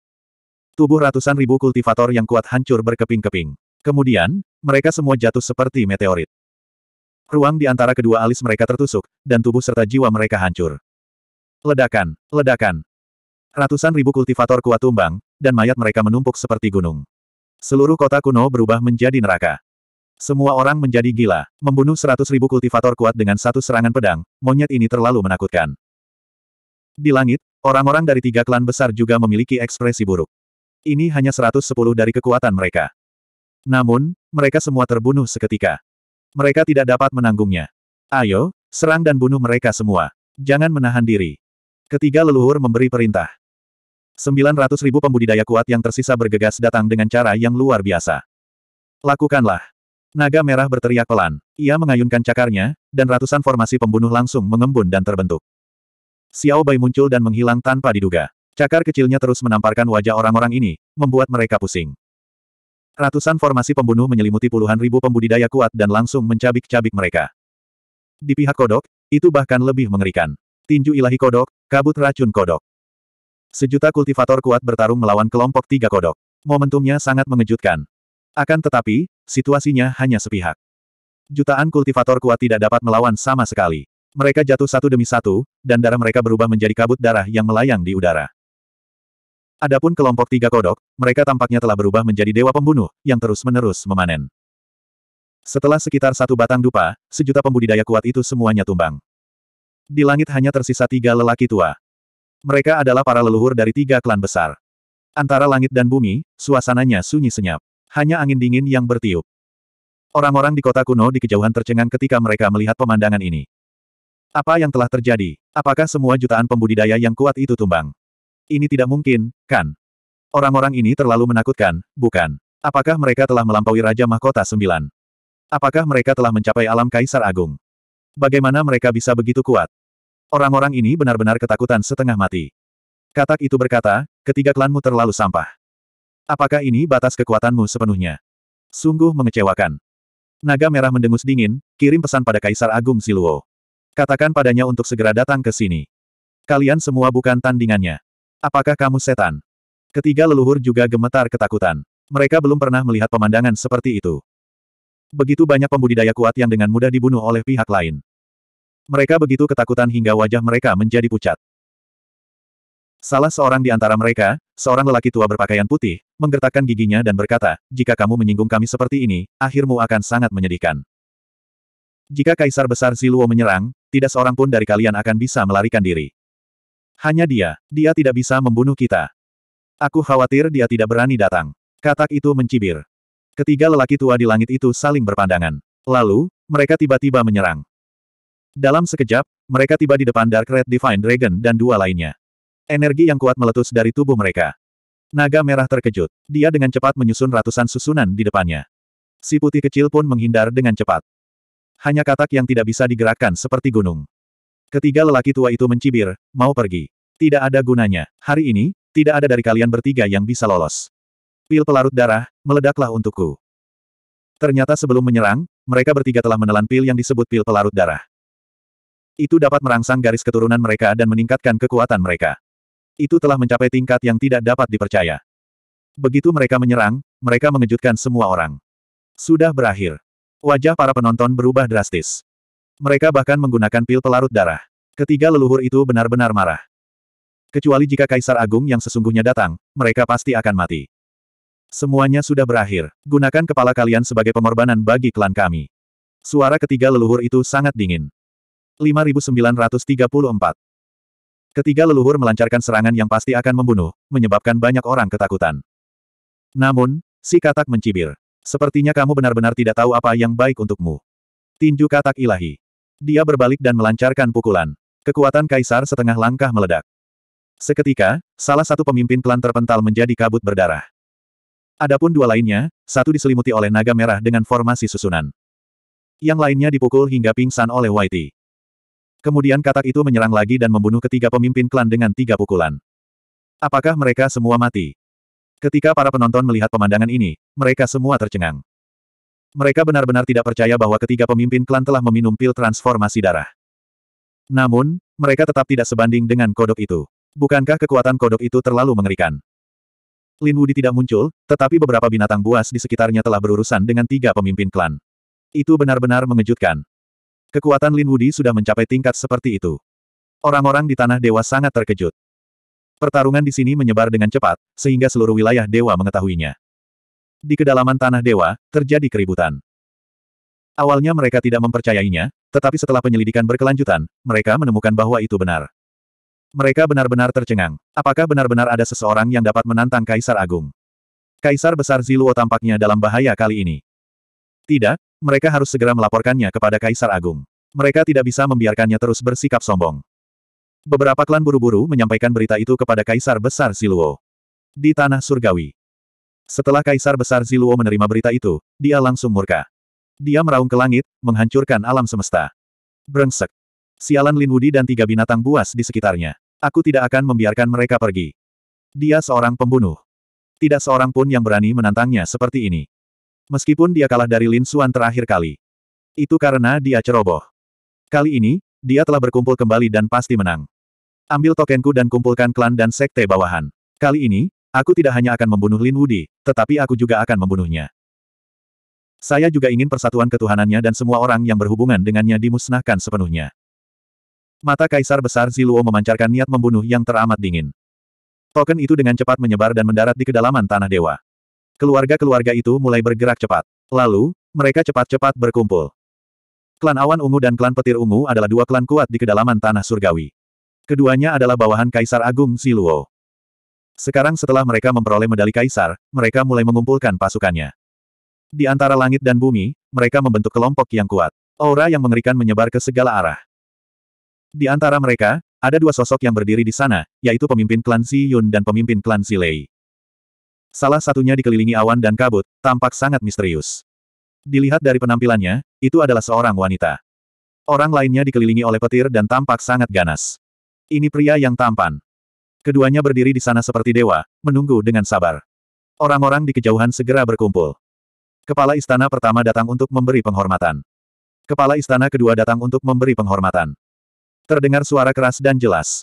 Tubuh ratusan ribu kultivator yang kuat hancur berkeping-keping. Kemudian, mereka semua jatuh seperti meteorit. Ruang di antara kedua alis mereka tertusuk, dan tubuh serta jiwa mereka hancur. Ledakan, ledakan. Ratusan ribu kultivator kuat tumbang, dan mayat mereka menumpuk seperti gunung. Seluruh kota kuno berubah menjadi neraka. Semua orang menjadi gila. Membunuh seratus ribu kultivator kuat dengan satu serangan pedang, monyet ini terlalu menakutkan. Di langit, orang-orang dari tiga klan besar juga memiliki ekspresi buruk. Ini hanya seratus sepuluh dari kekuatan mereka. Namun, mereka semua terbunuh seketika. Mereka tidak dapat menanggungnya. Ayo, serang dan bunuh mereka semua. Jangan menahan diri. Ketiga leluhur memberi perintah. Sembilan ratus ribu pembudidaya kuat yang tersisa bergegas datang dengan cara yang luar biasa. Lakukanlah. Naga merah berteriak pelan. Ia mengayunkan cakarnya, dan ratusan formasi pembunuh langsung mengembun dan terbentuk. Xiao Bai muncul dan menghilang tanpa diduga. Cakar kecilnya terus menamparkan wajah orang-orang ini, membuat mereka pusing. Ratusan formasi pembunuh menyelimuti puluhan ribu pembudidaya kuat dan langsung mencabik-cabik mereka. Di pihak kodok, itu bahkan lebih mengerikan. Tinju ilahi kodok, kabut racun kodok. Sejuta kultivator kuat bertarung melawan kelompok tiga kodok. Momentumnya sangat mengejutkan. Akan tetapi, situasinya hanya sepihak. Jutaan kultivator kuat tidak dapat melawan sama sekali. Mereka jatuh satu demi satu, dan darah mereka berubah menjadi kabut darah yang melayang di udara. Adapun kelompok tiga kodok, mereka tampaknya telah berubah menjadi dewa pembunuh, yang terus-menerus memanen. Setelah sekitar satu batang dupa, sejuta pembudidaya kuat itu semuanya tumbang. Di langit hanya tersisa tiga lelaki tua. Mereka adalah para leluhur dari tiga klan besar. Antara langit dan bumi, suasananya sunyi senyap hanya angin dingin yang bertiup. Orang-orang di kota kuno di kejauhan tercengang ketika mereka melihat pemandangan ini. Apa yang telah terjadi? Apakah semua jutaan pembudidaya yang kuat itu tumbang? Ini tidak mungkin, kan? Orang-orang ini terlalu menakutkan, bukan? Apakah mereka telah melampaui Raja Mahkota Sembilan? Apakah mereka telah mencapai alam Kaisar Agung? Bagaimana mereka bisa begitu kuat? Orang-orang ini benar-benar ketakutan setengah mati. Katak itu berkata, ketiga klanmu terlalu sampah. Apakah ini batas kekuatanmu sepenuhnya? Sungguh mengecewakan. Naga merah mendengus dingin, kirim pesan pada Kaisar Agung Siluo. Katakan padanya untuk segera datang ke sini. Kalian semua bukan tandingannya. Apakah kamu setan? Ketiga leluhur juga gemetar ketakutan. Mereka belum pernah melihat pemandangan seperti itu. Begitu banyak pembudidaya kuat yang dengan mudah dibunuh oleh pihak lain. Mereka begitu ketakutan hingga wajah mereka menjadi pucat. Salah seorang di antara mereka, seorang lelaki tua berpakaian putih, menggertakkan giginya dan berkata, jika kamu menyinggung kami seperti ini, akhirmu akan sangat menyedihkan. Jika Kaisar Besar Ziluo menyerang, tidak seorang pun dari kalian akan bisa melarikan diri. Hanya dia, dia tidak bisa membunuh kita. Aku khawatir dia tidak berani datang. Katak itu mencibir. Ketiga lelaki tua di langit itu saling berpandangan. Lalu, mereka tiba-tiba menyerang. Dalam sekejap, mereka tiba di depan Dark Red Divine Dragon dan dua lainnya. Energi yang kuat meletus dari tubuh mereka. Naga merah terkejut. Dia dengan cepat menyusun ratusan susunan di depannya. Si putih kecil pun menghindar dengan cepat. Hanya katak yang tidak bisa digerakkan seperti gunung. Ketiga lelaki tua itu mencibir, mau pergi. Tidak ada gunanya. Hari ini, tidak ada dari kalian bertiga yang bisa lolos. Pil pelarut darah, meledaklah untukku. Ternyata sebelum menyerang, mereka bertiga telah menelan pil yang disebut pil pelarut darah. Itu dapat merangsang garis keturunan mereka dan meningkatkan kekuatan mereka. Itu telah mencapai tingkat yang tidak dapat dipercaya. Begitu mereka menyerang, mereka mengejutkan semua orang. Sudah berakhir. Wajah para penonton berubah drastis. Mereka bahkan menggunakan pil pelarut darah. Ketiga leluhur itu benar-benar marah. Kecuali jika Kaisar Agung yang sesungguhnya datang, mereka pasti akan mati. Semuanya sudah berakhir. Gunakan kepala kalian sebagai pengorbanan bagi klan kami. Suara ketiga leluhur itu sangat dingin. 5934 Ketiga leluhur melancarkan serangan yang pasti akan membunuh, menyebabkan banyak orang ketakutan. Namun, si katak mencibir. Sepertinya kamu benar-benar tidak tahu apa yang baik untukmu. Tinju katak ilahi. Dia berbalik dan melancarkan pukulan. Kekuatan kaisar setengah langkah meledak. Seketika, salah satu pemimpin klan terpental menjadi kabut berdarah. Adapun dua lainnya, satu diselimuti oleh naga merah dengan formasi susunan. Yang lainnya dipukul hingga pingsan oleh Whitey. Kemudian katak itu menyerang lagi dan membunuh ketiga pemimpin klan dengan tiga pukulan. Apakah mereka semua mati? Ketika para penonton melihat pemandangan ini, mereka semua tercengang. Mereka benar-benar tidak percaya bahwa ketiga pemimpin klan telah meminum pil transformasi darah. Namun, mereka tetap tidak sebanding dengan kodok itu. Bukankah kekuatan kodok itu terlalu mengerikan? Lin Wudi tidak muncul, tetapi beberapa binatang buas di sekitarnya telah berurusan dengan tiga pemimpin klan. Itu benar-benar mengejutkan. Kekuatan Lin Wudi sudah mencapai tingkat seperti itu. Orang-orang di Tanah Dewa sangat terkejut. Pertarungan di sini menyebar dengan cepat, sehingga seluruh wilayah dewa mengetahuinya. Di kedalaman Tanah Dewa, terjadi keributan. Awalnya mereka tidak mempercayainya, tetapi setelah penyelidikan berkelanjutan, mereka menemukan bahwa itu benar. Mereka benar-benar tercengang. Apakah benar-benar ada seseorang yang dapat menantang Kaisar Agung? Kaisar Besar Ziluo tampaknya dalam bahaya kali ini. Tidak, mereka harus segera melaporkannya kepada Kaisar Agung. Mereka tidak bisa membiarkannya terus bersikap sombong. Beberapa klan buru-buru menyampaikan berita itu kepada Kaisar Besar Ziluo. Di Tanah Surgawi. Setelah Kaisar Besar Ziluo menerima berita itu, dia langsung murka. Dia meraung ke langit, menghancurkan alam semesta. Brengsek. Sialan Lin Wudi dan tiga binatang buas di sekitarnya. Aku tidak akan membiarkan mereka pergi. Dia seorang pembunuh. Tidak seorang pun yang berani menantangnya seperti ini. Meskipun dia kalah dari Lin Suan terakhir kali. Itu karena dia ceroboh. Kali ini, dia telah berkumpul kembali dan pasti menang. Ambil tokenku dan kumpulkan klan dan sekte bawahan. Kali ini, aku tidak hanya akan membunuh Lin Wudi, tetapi aku juga akan membunuhnya. Saya juga ingin persatuan ketuhanannya dan semua orang yang berhubungan dengannya dimusnahkan sepenuhnya. Mata Kaisar Besar Ziluo memancarkan niat membunuh yang teramat dingin. Token itu dengan cepat menyebar dan mendarat di kedalaman tanah dewa. Keluarga-keluarga itu mulai bergerak cepat. Lalu, mereka cepat-cepat berkumpul. Klan Awan Ungu dan Klan Petir Ungu adalah dua klan kuat di kedalaman Tanah Surgawi. Keduanya adalah bawahan Kaisar Agung Siluo. Sekarang setelah mereka memperoleh medali Kaisar, mereka mulai mengumpulkan pasukannya. Di antara langit dan bumi, mereka membentuk kelompok yang kuat. Aura yang mengerikan menyebar ke segala arah. Di antara mereka, ada dua sosok yang berdiri di sana, yaitu pemimpin klan Si Yun dan pemimpin klan Si Lei. Salah satunya dikelilingi awan dan kabut, tampak sangat misterius. Dilihat dari penampilannya, itu adalah seorang wanita. Orang lainnya dikelilingi oleh petir dan tampak sangat ganas. Ini pria yang tampan. Keduanya berdiri di sana seperti dewa, menunggu dengan sabar. Orang-orang di kejauhan segera berkumpul. Kepala istana pertama datang untuk memberi penghormatan. Kepala istana kedua datang untuk memberi penghormatan. Terdengar suara keras dan jelas.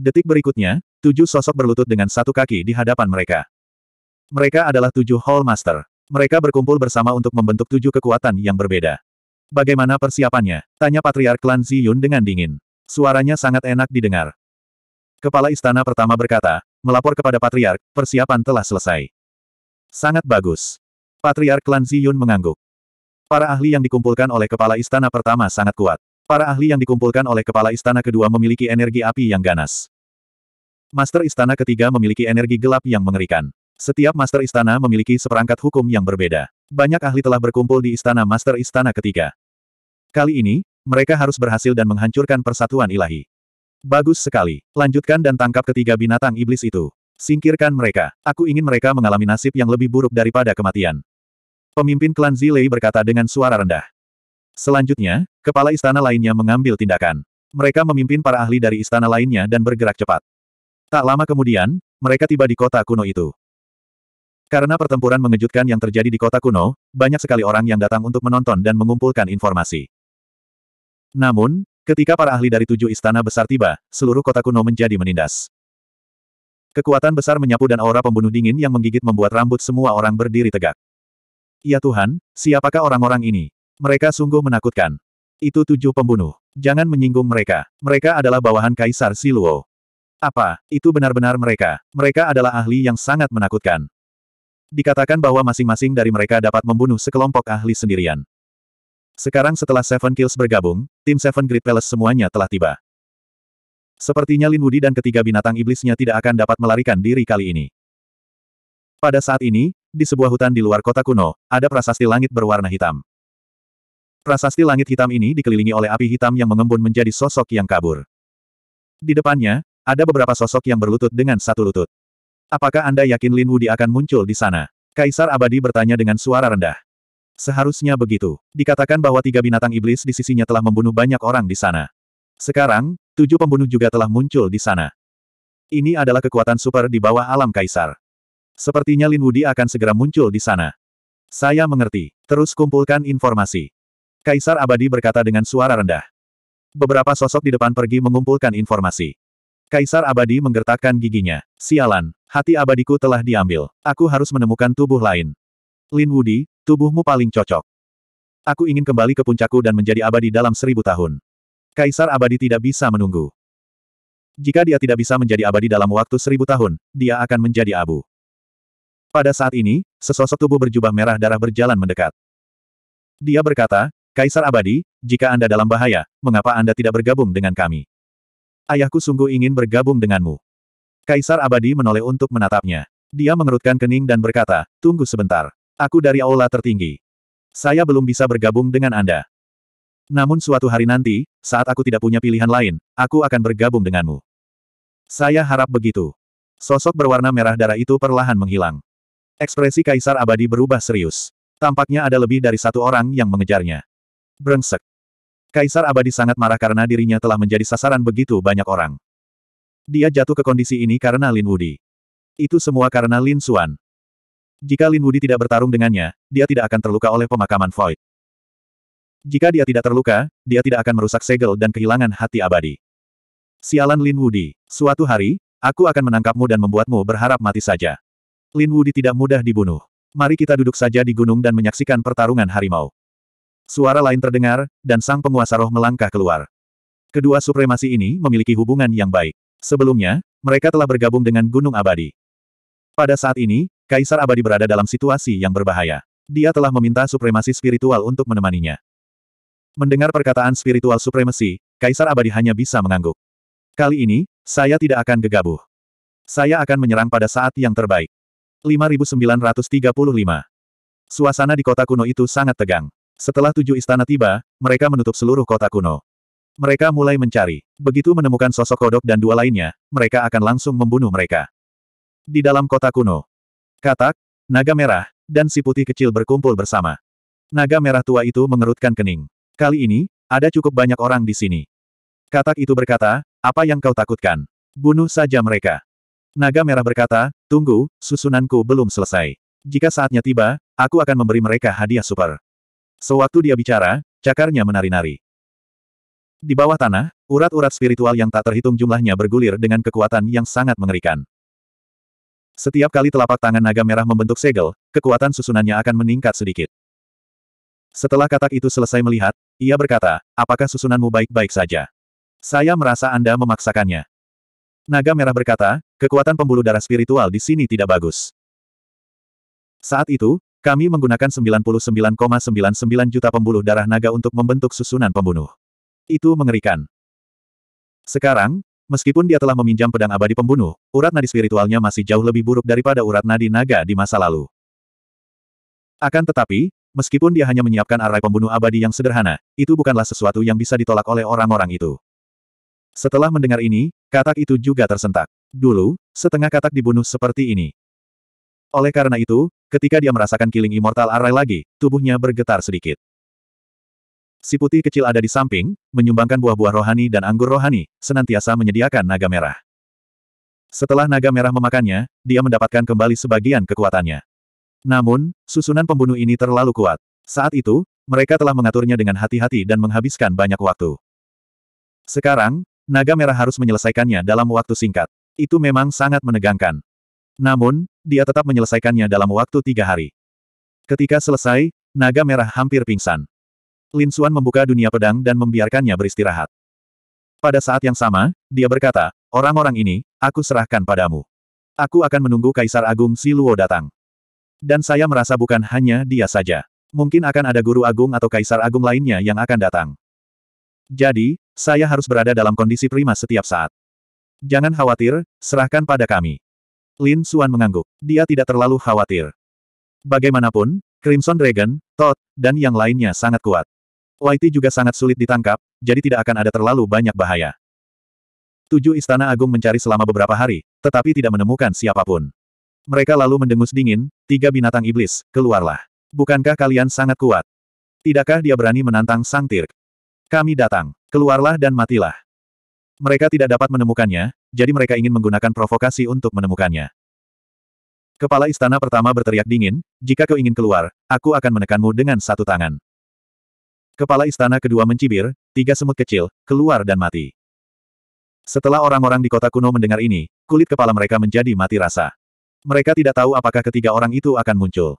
Detik berikutnya, tujuh sosok berlutut dengan satu kaki di hadapan mereka. Mereka adalah tujuh Hall Master. Mereka berkumpul bersama untuk membentuk tujuh kekuatan yang berbeda. Bagaimana persiapannya? Tanya Patriark Klan Ziyun dengan dingin. Suaranya sangat enak didengar. Kepala istana pertama berkata, melapor kepada Patriark, persiapan telah selesai. Sangat bagus. Patriark Klan Ziyun mengangguk. Para ahli yang dikumpulkan oleh kepala istana pertama sangat kuat. Para ahli yang dikumpulkan oleh kepala istana kedua memiliki energi api yang ganas. Master istana ketiga memiliki energi gelap yang mengerikan. Setiap Master Istana memiliki seperangkat hukum yang berbeda. Banyak ahli telah berkumpul di Istana Master Istana ketiga. Kali ini, mereka harus berhasil dan menghancurkan persatuan ilahi. Bagus sekali. Lanjutkan dan tangkap ketiga binatang iblis itu. Singkirkan mereka. Aku ingin mereka mengalami nasib yang lebih buruk daripada kematian. Pemimpin klan Zilei berkata dengan suara rendah. Selanjutnya, kepala istana lainnya mengambil tindakan. Mereka memimpin para ahli dari istana lainnya dan bergerak cepat. Tak lama kemudian, mereka tiba di kota kuno itu. Karena pertempuran mengejutkan yang terjadi di kota kuno, banyak sekali orang yang datang untuk menonton dan mengumpulkan informasi. Namun, ketika para ahli dari tujuh istana besar tiba, seluruh kota kuno menjadi menindas. Kekuatan besar menyapu dan aura pembunuh dingin yang menggigit membuat rambut semua orang berdiri tegak. Ya Tuhan, siapakah orang-orang ini? Mereka sungguh menakutkan. Itu tujuh pembunuh. Jangan menyinggung mereka. Mereka adalah bawahan Kaisar Siluo. Apa, itu benar-benar mereka? Mereka adalah ahli yang sangat menakutkan dikatakan bahwa masing-masing dari mereka dapat membunuh sekelompok ahli sendirian. Sekarang setelah Seven Kills bergabung, tim Seven Great Palace semuanya telah tiba. Sepertinya Lin Wudi dan ketiga binatang iblisnya tidak akan dapat melarikan diri kali ini. Pada saat ini, di sebuah hutan di luar kota kuno, ada prasasti langit berwarna hitam. Prasasti langit hitam ini dikelilingi oleh api hitam yang mengembun menjadi sosok yang kabur. Di depannya, ada beberapa sosok yang berlutut dengan satu lutut. Apakah Anda yakin Lin Wudi akan muncul di sana? Kaisar Abadi bertanya dengan suara rendah. Seharusnya begitu. Dikatakan bahwa tiga binatang iblis di sisinya telah membunuh banyak orang di sana. Sekarang, tujuh pembunuh juga telah muncul di sana. Ini adalah kekuatan super di bawah alam Kaisar. Sepertinya Lin Wudi akan segera muncul di sana. Saya mengerti. Terus kumpulkan informasi. Kaisar Abadi berkata dengan suara rendah. Beberapa sosok di depan pergi mengumpulkan informasi. Kaisar Abadi menggertakkan giginya. Sialan, Hati abadiku telah diambil. Aku harus menemukan tubuh lain. Lin Wudi, tubuhmu paling cocok. Aku ingin kembali ke puncakku dan menjadi abadi dalam seribu tahun. Kaisar abadi tidak bisa menunggu. Jika dia tidak bisa menjadi abadi dalam waktu seribu tahun, dia akan menjadi abu. Pada saat ini, sesosok tubuh berjubah merah darah berjalan mendekat. Dia berkata, Kaisar abadi, jika Anda dalam bahaya, mengapa Anda tidak bergabung dengan kami? Ayahku sungguh ingin bergabung denganmu. Kaisar abadi menoleh untuk menatapnya. Dia mengerutkan kening dan berkata, tunggu sebentar. Aku dari aula tertinggi. Saya belum bisa bergabung dengan Anda. Namun suatu hari nanti, saat aku tidak punya pilihan lain, aku akan bergabung denganmu. Saya harap begitu. Sosok berwarna merah darah itu perlahan menghilang. Ekspresi Kaisar abadi berubah serius. Tampaknya ada lebih dari satu orang yang mengejarnya. Brengsek. Kaisar abadi sangat marah karena dirinya telah menjadi sasaran begitu banyak orang. Dia jatuh ke kondisi ini karena Lin Wudi. Itu semua karena Lin Xuan. Jika Lin Wudi tidak bertarung dengannya, dia tidak akan terluka oleh pemakaman Void. Jika dia tidak terluka, dia tidak akan merusak segel dan kehilangan hati abadi. Sialan Lin Wudi, suatu hari, aku akan menangkapmu dan membuatmu berharap mati saja. Lin Wudi tidak mudah dibunuh. Mari kita duduk saja di gunung dan menyaksikan pertarungan harimau. Suara lain terdengar, dan sang penguasa roh melangkah keluar. Kedua supremasi ini memiliki hubungan yang baik. Sebelumnya, mereka telah bergabung dengan Gunung Abadi. Pada saat ini, Kaisar Abadi berada dalam situasi yang berbahaya. Dia telah meminta supremasi spiritual untuk menemaninya. Mendengar perkataan spiritual supremasi, Kaisar Abadi hanya bisa mengangguk. Kali ini, saya tidak akan gegabah. Saya akan menyerang pada saat yang terbaik. 5935 Suasana di kota kuno itu sangat tegang. Setelah tujuh istana tiba, mereka menutup seluruh kota kuno. Mereka mulai mencari. Begitu menemukan sosok kodok dan dua lainnya, mereka akan langsung membunuh mereka. Di dalam kota kuno, katak, naga merah, dan si putih kecil berkumpul bersama. Naga merah tua itu mengerutkan kening. Kali ini, ada cukup banyak orang di sini. Katak itu berkata, apa yang kau takutkan? Bunuh saja mereka. Naga merah berkata, tunggu, susunanku belum selesai. Jika saatnya tiba, aku akan memberi mereka hadiah super. Sewaktu dia bicara, cakarnya menari-nari. Di bawah tanah, urat-urat spiritual yang tak terhitung jumlahnya bergulir dengan kekuatan yang sangat mengerikan. Setiap kali telapak tangan naga merah membentuk segel, kekuatan susunannya akan meningkat sedikit. Setelah katak itu selesai melihat, ia berkata, apakah susunanmu baik-baik saja? Saya merasa Anda memaksakannya. Naga merah berkata, kekuatan pembuluh darah spiritual di sini tidak bagus. Saat itu, kami menggunakan 99,99 ,99 juta pembuluh darah naga untuk membentuk susunan pembunuh. Itu mengerikan. Sekarang, meskipun dia telah meminjam pedang abadi pembunuh, urat nadi spiritualnya masih jauh lebih buruk daripada urat nadi naga di masa lalu. Akan tetapi, meskipun dia hanya menyiapkan arai pembunuh abadi yang sederhana, itu bukanlah sesuatu yang bisa ditolak oleh orang-orang itu. Setelah mendengar ini, katak itu juga tersentak. Dulu, setengah katak dibunuh seperti ini. Oleh karena itu, ketika dia merasakan killing immortal array lagi, tubuhnya bergetar sedikit. Si putih kecil ada di samping, menyumbangkan buah-buah rohani dan anggur rohani, senantiasa menyediakan naga merah. Setelah naga merah memakannya, dia mendapatkan kembali sebagian kekuatannya. Namun, susunan pembunuh ini terlalu kuat. Saat itu, mereka telah mengaturnya dengan hati-hati dan menghabiskan banyak waktu. Sekarang, naga merah harus menyelesaikannya dalam waktu singkat. Itu memang sangat menegangkan. Namun, dia tetap menyelesaikannya dalam waktu tiga hari. Ketika selesai, naga merah hampir pingsan. Lin Xuan membuka dunia pedang dan membiarkannya beristirahat. Pada saat yang sama, dia berkata, orang-orang ini, aku serahkan padamu. Aku akan menunggu Kaisar Agung Si Luo datang. Dan saya merasa bukan hanya dia saja. Mungkin akan ada guru agung atau kaisar agung lainnya yang akan datang. Jadi, saya harus berada dalam kondisi prima setiap saat. Jangan khawatir, serahkan pada kami. Lin Xuan mengangguk. Dia tidak terlalu khawatir. Bagaimanapun, Crimson Dragon, Todd, dan yang lainnya sangat kuat. Whitey juga sangat sulit ditangkap, jadi tidak akan ada terlalu banyak bahaya. Tujuh istana agung mencari selama beberapa hari, tetapi tidak menemukan siapapun. Mereka lalu mendengus dingin, tiga binatang iblis, keluarlah. Bukankah kalian sangat kuat? Tidakkah dia berani menantang sang tirk? Kami datang, keluarlah dan matilah. Mereka tidak dapat menemukannya, jadi mereka ingin menggunakan provokasi untuk menemukannya. Kepala istana pertama berteriak dingin, jika kau ingin keluar, aku akan menekanmu dengan satu tangan. Kepala istana kedua mencibir, tiga semut kecil, keluar dan mati. Setelah orang-orang di kota kuno mendengar ini, kulit kepala mereka menjadi mati rasa. Mereka tidak tahu apakah ketiga orang itu akan muncul.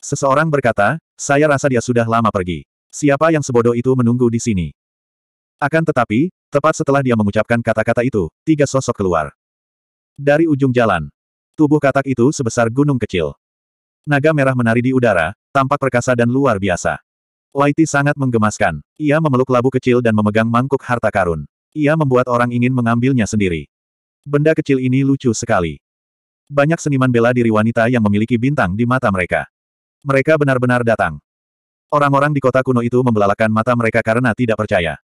Seseorang berkata, saya rasa dia sudah lama pergi. Siapa yang sebodoh itu menunggu di sini? Akan tetapi, tepat setelah dia mengucapkan kata-kata itu, tiga sosok keluar. Dari ujung jalan, tubuh katak itu sebesar gunung kecil. Naga merah menari di udara, tampak perkasa dan luar biasa. Laiti sangat menggemaskan. Ia memeluk labu kecil dan memegang mangkuk harta karun. Ia membuat orang ingin mengambilnya sendiri. Benda kecil ini lucu sekali. Banyak seniman bela diri wanita yang memiliki bintang di mata mereka. Mereka benar-benar datang. Orang-orang di kota kuno itu membelalakan mata mereka karena tidak percaya.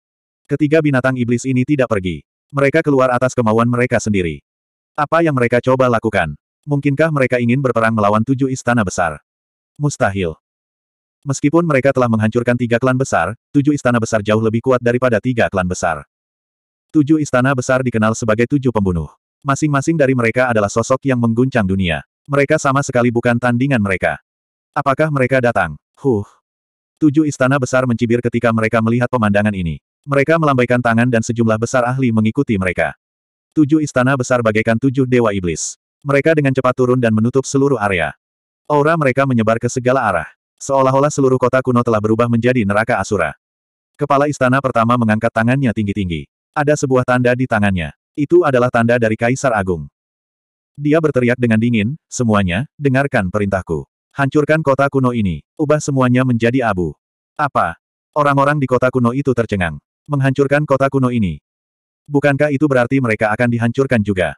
Ketiga binatang iblis ini tidak pergi. Mereka keluar atas kemauan mereka sendiri. Apa yang mereka coba lakukan? Mungkinkah mereka ingin berperang melawan tujuh istana besar? Mustahil. Meskipun mereka telah menghancurkan tiga klan besar, tujuh istana besar jauh lebih kuat daripada tiga klan besar. Tujuh istana besar dikenal sebagai tujuh pembunuh. Masing-masing dari mereka adalah sosok yang mengguncang dunia. Mereka sama sekali bukan tandingan mereka. Apakah mereka datang? Huh. Tujuh istana besar mencibir ketika mereka melihat pemandangan ini. Mereka melambaikan tangan dan sejumlah besar ahli mengikuti mereka. Tujuh istana besar bagaikan tujuh dewa iblis. Mereka dengan cepat turun dan menutup seluruh area. Aura mereka menyebar ke segala arah. Seolah-olah seluruh kota kuno telah berubah menjadi neraka Asura. Kepala istana pertama mengangkat tangannya tinggi-tinggi. Ada sebuah tanda di tangannya. Itu adalah tanda dari Kaisar Agung. Dia berteriak dengan dingin, semuanya, dengarkan perintahku. Hancurkan kota kuno ini, ubah semuanya menjadi abu. Apa? Orang-orang di kota kuno itu tercengang. Menghancurkan kota kuno ini. Bukankah itu berarti mereka akan dihancurkan juga?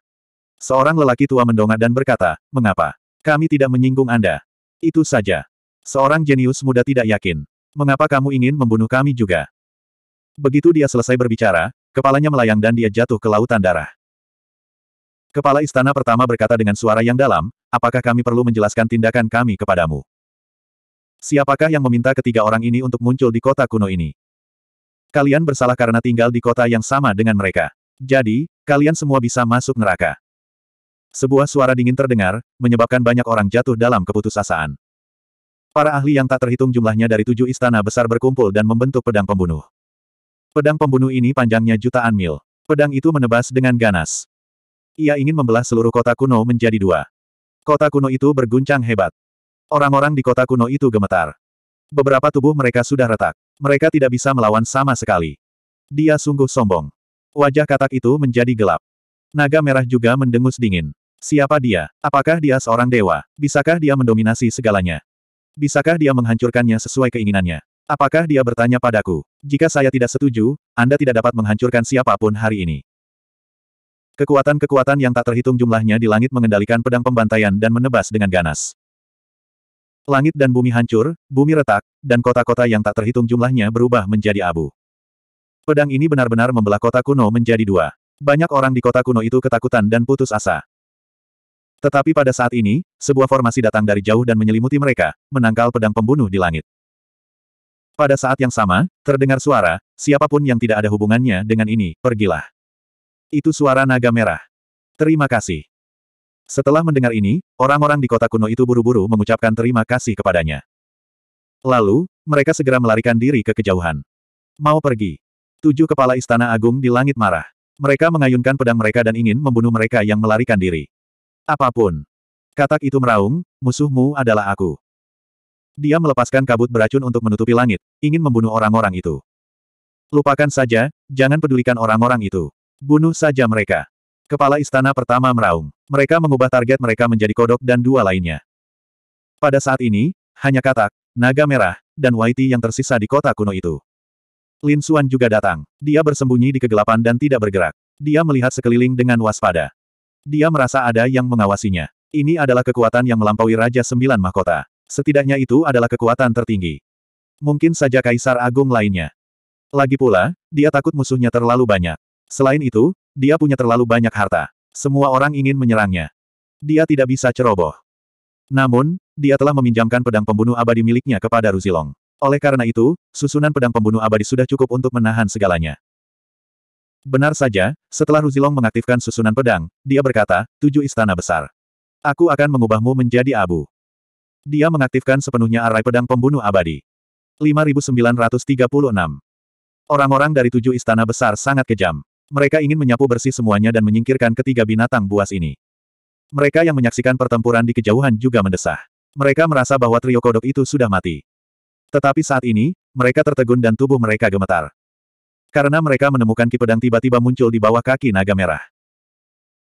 Seorang lelaki tua mendongak dan berkata, Mengapa? Kami tidak menyinggung Anda. Itu saja. Seorang jenius muda tidak yakin. Mengapa kamu ingin membunuh kami juga? Begitu dia selesai berbicara, kepalanya melayang dan dia jatuh ke lautan darah. Kepala istana pertama berkata dengan suara yang dalam, apakah kami perlu menjelaskan tindakan kami kepadamu? Siapakah yang meminta ketiga orang ini untuk muncul di kota kuno ini? Kalian bersalah karena tinggal di kota yang sama dengan mereka. Jadi, kalian semua bisa masuk neraka. Sebuah suara dingin terdengar, menyebabkan banyak orang jatuh dalam keputusasaan. Para ahli yang tak terhitung jumlahnya dari tujuh istana besar berkumpul dan membentuk pedang pembunuh. Pedang pembunuh ini panjangnya jutaan mil. Pedang itu menebas dengan ganas. Ia ingin membelah seluruh kota kuno menjadi dua. Kota kuno itu berguncang hebat. Orang-orang di kota kuno itu gemetar. Beberapa tubuh mereka sudah retak. Mereka tidak bisa melawan sama sekali. Dia sungguh sombong. Wajah katak itu menjadi gelap. Naga merah juga mendengus dingin. Siapa dia? Apakah dia seorang dewa? Bisakah dia mendominasi segalanya? Bisakah dia menghancurkannya sesuai keinginannya? Apakah dia bertanya padaku? Jika saya tidak setuju, Anda tidak dapat menghancurkan siapapun hari ini. Kekuatan-kekuatan yang tak terhitung jumlahnya di langit mengendalikan pedang pembantaian dan menebas dengan ganas. Langit dan bumi hancur, bumi retak, dan kota-kota yang tak terhitung jumlahnya berubah menjadi abu. Pedang ini benar-benar membelah kota kuno menjadi dua. Banyak orang di kota kuno itu ketakutan dan putus asa. Tetapi pada saat ini, sebuah formasi datang dari jauh dan menyelimuti mereka, menangkal pedang pembunuh di langit. Pada saat yang sama, terdengar suara, siapapun yang tidak ada hubungannya dengan ini, pergilah. Itu suara naga merah. Terima kasih. Setelah mendengar ini, orang-orang di kota kuno itu buru-buru mengucapkan terima kasih kepadanya. Lalu, mereka segera melarikan diri ke kejauhan. Mau pergi. Tujuh kepala istana agung di langit marah. Mereka mengayunkan pedang mereka dan ingin membunuh mereka yang melarikan diri. Apapun. Katak itu meraung, musuhmu adalah aku. Dia melepaskan kabut beracun untuk menutupi langit, ingin membunuh orang-orang itu. Lupakan saja, jangan pedulikan orang-orang itu. Bunuh saja mereka. Kepala istana pertama meraung. Mereka mengubah target mereka menjadi kodok dan dua lainnya. Pada saat ini, hanya katak, naga merah, dan Waiti yang tersisa di kota kuno itu. Lin Xuan juga datang. Dia bersembunyi di kegelapan dan tidak bergerak. Dia melihat sekeliling dengan waspada. Dia merasa ada yang mengawasinya. Ini adalah kekuatan yang melampaui Raja Sembilan Mahkota. Setidaknya itu adalah kekuatan tertinggi. Mungkin saja Kaisar Agung lainnya. Lagi pula, dia takut musuhnya terlalu banyak. Selain itu, dia punya terlalu banyak harta. Semua orang ingin menyerangnya. Dia tidak bisa ceroboh. Namun, dia telah meminjamkan pedang pembunuh abadi miliknya kepada Ruzilong. Oleh karena itu, susunan pedang pembunuh abadi sudah cukup untuk menahan segalanya. Benar saja, setelah Ruzilong mengaktifkan susunan pedang, dia berkata, tujuh istana besar. Aku akan mengubahmu menjadi abu. Dia mengaktifkan sepenuhnya arai pedang pembunuh abadi. 5936 Orang-orang dari tujuh istana besar sangat kejam. Mereka ingin menyapu bersih semuanya dan menyingkirkan ketiga binatang buas ini. Mereka yang menyaksikan pertempuran di kejauhan juga mendesah. Mereka merasa bahwa trio kodok itu sudah mati. Tetapi saat ini, mereka tertegun dan tubuh mereka gemetar. Karena mereka menemukan ki pedang tiba-tiba muncul di bawah kaki naga merah.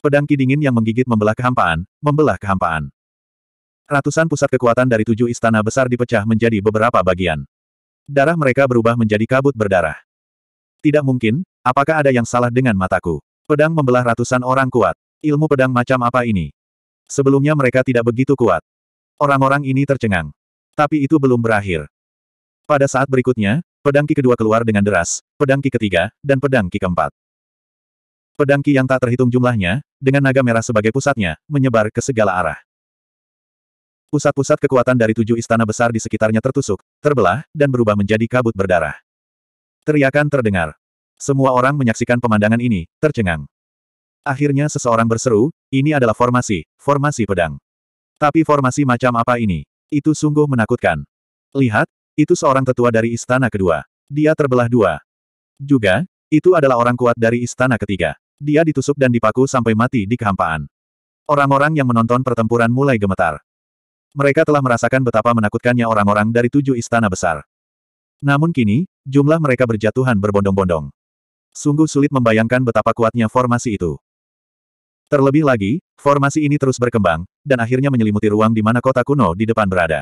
Pedang ki dingin yang menggigit membelah kehampaan, membelah kehampaan. Ratusan pusat kekuatan dari tujuh istana besar dipecah menjadi beberapa bagian. Darah mereka berubah menjadi kabut berdarah. Tidak mungkin, apakah ada yang salah dengan mataku? Pedang membelah ratusan orang kuat. Ilmu pedang macam apa ini? Sebelumnya mereka tidak begitu kuat. Orang-orang ini tercengang. Tapi itu belum berakhir. Pada saat berikutnya, Pedangki kedua keluar dengan deras, pedangki ketiga, dan pedangki keempat. Pedangki yang tak terhitung jumlahnya, dengan naga merah sebagai pusatnya, menyebar ke segala arah. Pusat-pusat kekuatan dari tujuh istana besar di sekitarnya tertusuk, terbelah, dan berubah menjadi kabut berdarah. Teriakan terdengar. Semua orang menyaksikan pemandangan ini, tercengang. Akhirnya seseorang berseru, ini adalah formasi, formasi pedang. Tapi formasi macam apa ini? Itu sungguh menakutkan. Lihat, itu seorang tetua dari istana kedua. Dia terbelah dua. Juga, itu adalah orang kuat dari istana ketiga. Dia ditusuk dan dipaku sampai mati di kehampaan. Orang-orang yang menonton pertempuran mulai gemetar. Mereka telah merasakan betapa menakutkannya orang-orang dari tujuh istana besar. Namun kini, jumlah mereka berjatuhan berbondong-bondong. Sungguh sulit membayangkan betapa kuatnya formasi itu. Terlebih lagi, formasi ini terus berkembang, dan akhirnya menyelimuti ruang di mana kota kuno di depan berada.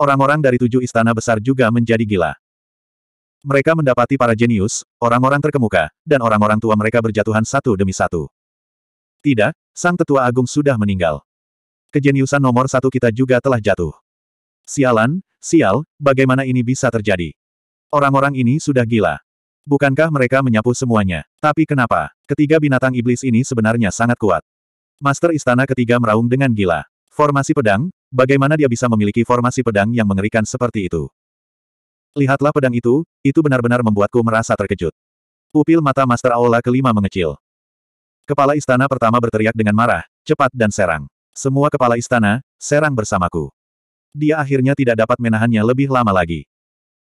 Orang-orang dari tujuh istana besar juga menjadi gila. Mereka mendapati para jenius, orang-orang terkemuka, dan orang-orang tua mereka berjatuhan satu demi satu. Tidak, sang tetua agung sudah meninggal. Kejeniusan nomor satu kita juga telah jatuh. Sialan, sial, bagaimana ini bisa terjadi? Orang-orang ini sudah gila. Bukankah mereka menyapu semuanya? Tapi kenapa? Ketiga binatang iblis ini sebenarnya sangat kuat. Master Istana ketiga meraung dengan gila. Formasi pedang, Bagaimana dia bisa memiliki formasi pedang yang mengerikan seperti itu? Lihatlah pedang itu, itu benar-benar membuatku merasa terkejut. Pupil mata Master Aula kelima mengecil. Kepala istana pertama berteriak dengan marah, cepat dan serang. Semua kepala istana, serang bersamaku. Dia akhirnya tidak dapat menahannya lebih lama lagi.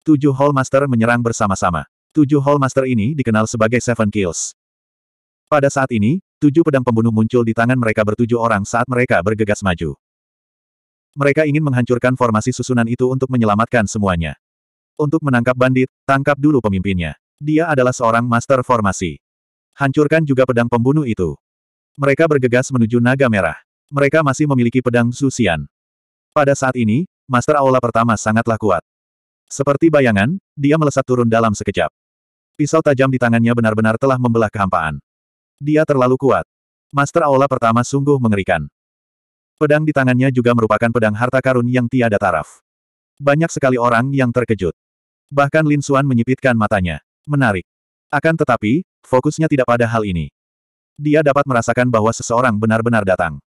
Tujuh Hall Master menyerang bersama-sama. Tujuh Hall Master ini dikenal sebagai Seven Kills. Pada saat ini, tujuh pedang pembunuh muncul di tangan mereka bertujuh orang saat mereka bergegas maju. Mereka ingin menghancurkan formasi susunan itu untuk menyelamatkan semuanya. Untuk menangkap bandit, tangkap dulu pemimpinnya. Dia adalah seorang master formasi. Hancurkan juga pedang pembunuh itu. Mereka bergegas menuju naga merah. Mereka masih memiliki pedang susian. Pada saat ini, Master Aula pertama sangatlah kuat. Seperti bayangan, dia melesat turun dalam sekejap. Pisau tajam di tangannya benar-benar telah membelah kehampaan. Dia terlalu kuat. Master Aula pertama sungguh mengerikan. Pedang di tangannya juga merupakan pedang harta karun yang tiada taraf. Banyak sekali orang yang terkejut. Bahkan Lin Suan menyipitkan matanya. Menarik. Akan tetapi, fokusnya tidak pada hal ini. Dia dapat merasakan bahwa seseorang benar-benar datang.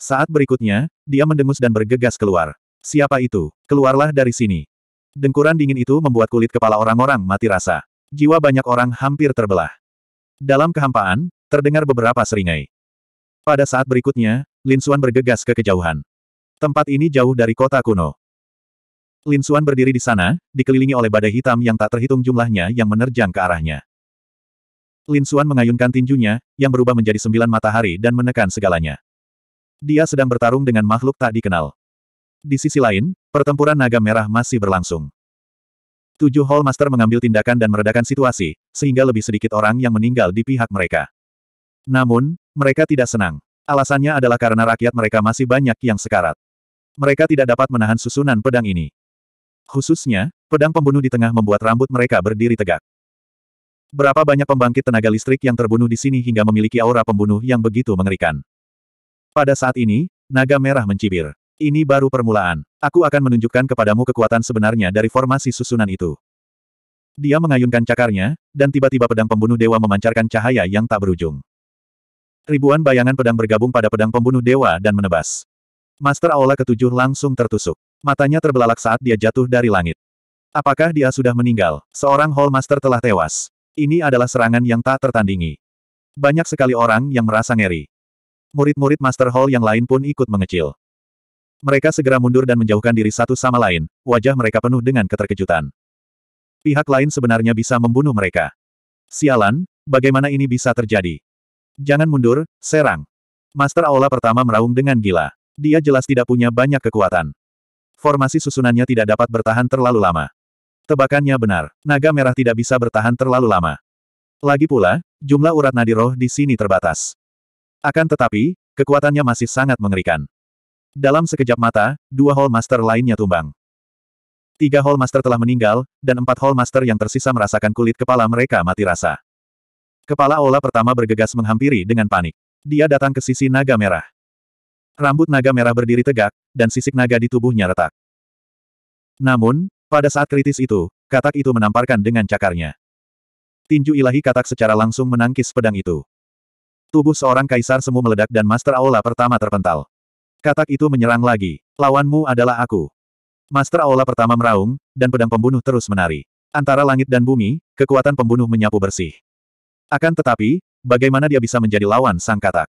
Saat berikutnya, dia mendengus dan bergegas keluar. Siapa itu? Keluarlah dari sini. Dengkuran dingin itu membuat kulit kepala orang-orang mati rasa. Jiwa banyak orang hampir terbelah. Dalam kehampaan, terdengar beberapa seringai. Pada saat berikutnya, Lin Xuan bergegas ke kejauhan. Tempat ini jauh dari kota kuno. Lin Xuan berdiri di sana, dikelilingi oleh badai hitam yang tak terhitung jumlahnya yang menerjang ke arahnya. Lin Xuan mengayunkan tinjunya, yang berubah menjadi sembilan matahari dan menekan segalanya. Dia sedang bertarung dengan makhluk tak dikenal. Di sisi lain, pertempuran naga merah masih berlangsung. Tujuh Hall Master mengambil tindakan dan meredakan situasi, sehingga lebih sedikit orang yang meninggal di pihak mereka. Namun, mereka tidak senang. Alasannya adalah karena rakyat mereka masih banyak yang sekarat. Mereka tidak dapat menahan susunan pedang ini. Khususnya, pedang pembunuh di tengah membuat rambut mereka berdiri tegak. Berapa banyak pembangkit tenaga listrik yang terbunuh di sini hingga memiliki aura pembunuh yang begitu mengerikan. Pada saat ini, naga merah mencibir. Ini baru permulaan. Aku akan menunjukkan kepadamu kekuatan sebenarnya dari formasi susunan itu. Dia mengayunkan cakarnya, dan tiba-tiba pedang pembunuh dewa memancarkan cahaya yang tak berujung. Ribuan bayangan pedang bergabung pada pedang pembunuh dewa dan menebas. Master Aula ketujuh langsung tertusuk. Matanya terbelalak saat dia jatuh dari langit. Apakah dia sudah meninggal? Seorang Hall Master telah tewas. Ini adalah serangan yang tak tertandingi. Banyak sekali orang yang merasa ngeri. Murid-murid Master Hall yang lain pun ikut mengecil. Mereka segera mundur dan menjauhkan diri satu sama lain, wajah mereka penuh dengan keterkejutan. Pihak lain sebenarnya bisa membunuh mereka. Sialan, bagaimana ini bisa terjadi? Jangan mundur, serang. Master Aula pertama meraung dengan gila. Dia jelas tidak punya banyak kekuatan. Formasi susunannya tidak dapat bertahan terlalu lama. Tebakannya benar, naga merah tidak bisa bertahan terlalu lama. Lagi pula, jumlah urat nadi roh di sini terbatas. Akan tetapi, kekuatannya masih sangat mengerikan. Dalam sekejap mata, dua Hall Master lainnya tumbang. Tiga Hall Master telah meninggal, dan empat Hall Master yang tersisa merasakan kulit kepala mereka mati rasa. Kepala Ola pertama bergegas menghampiri dengan panik. Dia datang ke sisi naga merah. Rambut naga merah berdiri tegak, dan sisik naga di tubuhnya retak. Namun, pada saat kritis itu, katak itu menamparkan dengan cakarnya. Tinju ilahi katak secara langsung menangkis pedang itu. Tubuh seorang kaisar semu meledak dan Master Aula pertama terpental. Katak itu menyerang lagi. Lawanmu adalah aku. Master Aula pertama meraung, dan pedang pembunuh terus menari. Antara langit dan bumi, kekuatan pembunuh menyapu bersih. Akan tetapi, bagaimana dia bisa menjadi lawan sang katak?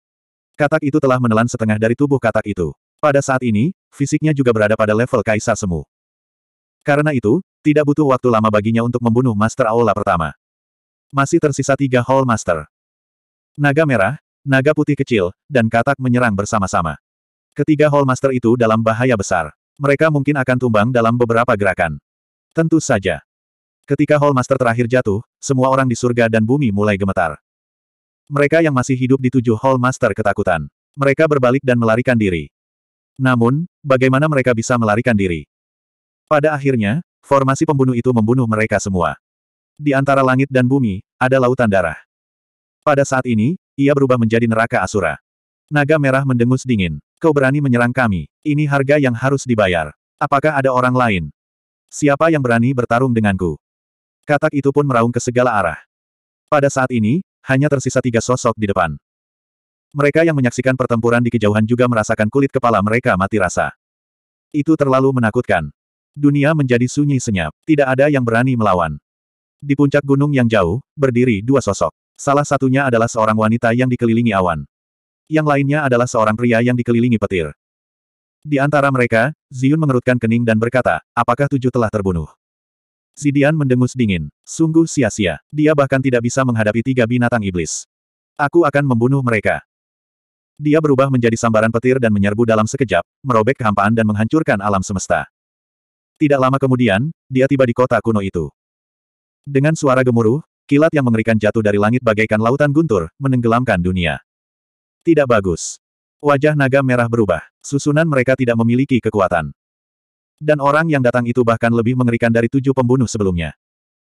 Katak itu telah menelan setengah dari tubuh katak itu. Pada saat ini, fisiknya juga berada pada level kaisar semu. Karena itu, tidak butuh waktu lama baginya untuk membunuh Master Aula pertama. Masih tersisa tiga Hall Master. Naga merah, naga putih kecil, dan katak menyerang bersama-sama. Ketiga Hall Master itu dalam bahaya besar. Mereka mungkin akan tumbang dalam beberapa gerakan. Tentu saja. Ketika Hall Master terakhir jatuh, semua orang di surga dan bumi mulai gemetar. Mereka yang masih hidup di tujuh Hall Master ketakutan. Mereka berbalik dan melarikan diri. Namun, bagaimana mereka bisa melarikan diri? Pada akhirnya, formasi pembunuh itu membunuh mereka semua. Di antara langit dan bumi, ada lautan darah. Pada saat ini, ia berubah menjadi neraka Asura. Naga merah mendengus dingin. Kau berani menyerang kami. Ini harga yang harus dibayar. Apakah ada orang lain? Siapa yang berani bertarung denganku? Katak itu pun meraung ke segala arah. Pada saat ini, hanya tersisa tiga sosok di depan. Mereka yang menyaksikan pertempuran di kejauhan juga merasakan kulit kepala mereka mati rasa. Itu terlalu menakutkan. Dunia menjadi sunyi senyap, tidak ada yang berani melawan. Di puncak gunung yang jauh, berdiri dua sosok. Salah satunya adalah seorang wanita yang dikelilingi awan. Yang lainnya adalah seorang pria yang dikelilingi petir. Di antara mereka, Ziyun mengerutkan kening dan berkata, apakah tujuh telah terbunuh? Zidian mendengus dingin. Sungguh sia-sia. Dia bahkan tidak bisa menghadapi tiga binatang iblis. Aku akan membunuh mereka. Dia berubah menjadi sambaran petir dan menyerbu dalam sekejap, merobek kehampaan dan menghancurkan alam semesta. Tidak lama kemudian, dia tiba di kota kuno itu. Dengan suara gemuruh, kilat yang mengerikan jatuh dari langit bagaikan lautan guntur, menenggelamkan dunia. Tidak bagus. Wajah naga merah berubah. Susunan mereka tidak memiliki kekuatan. Dan orang yang datang itu bahkan lebih mengerikan dari tujuh pembunuh sebelumnya.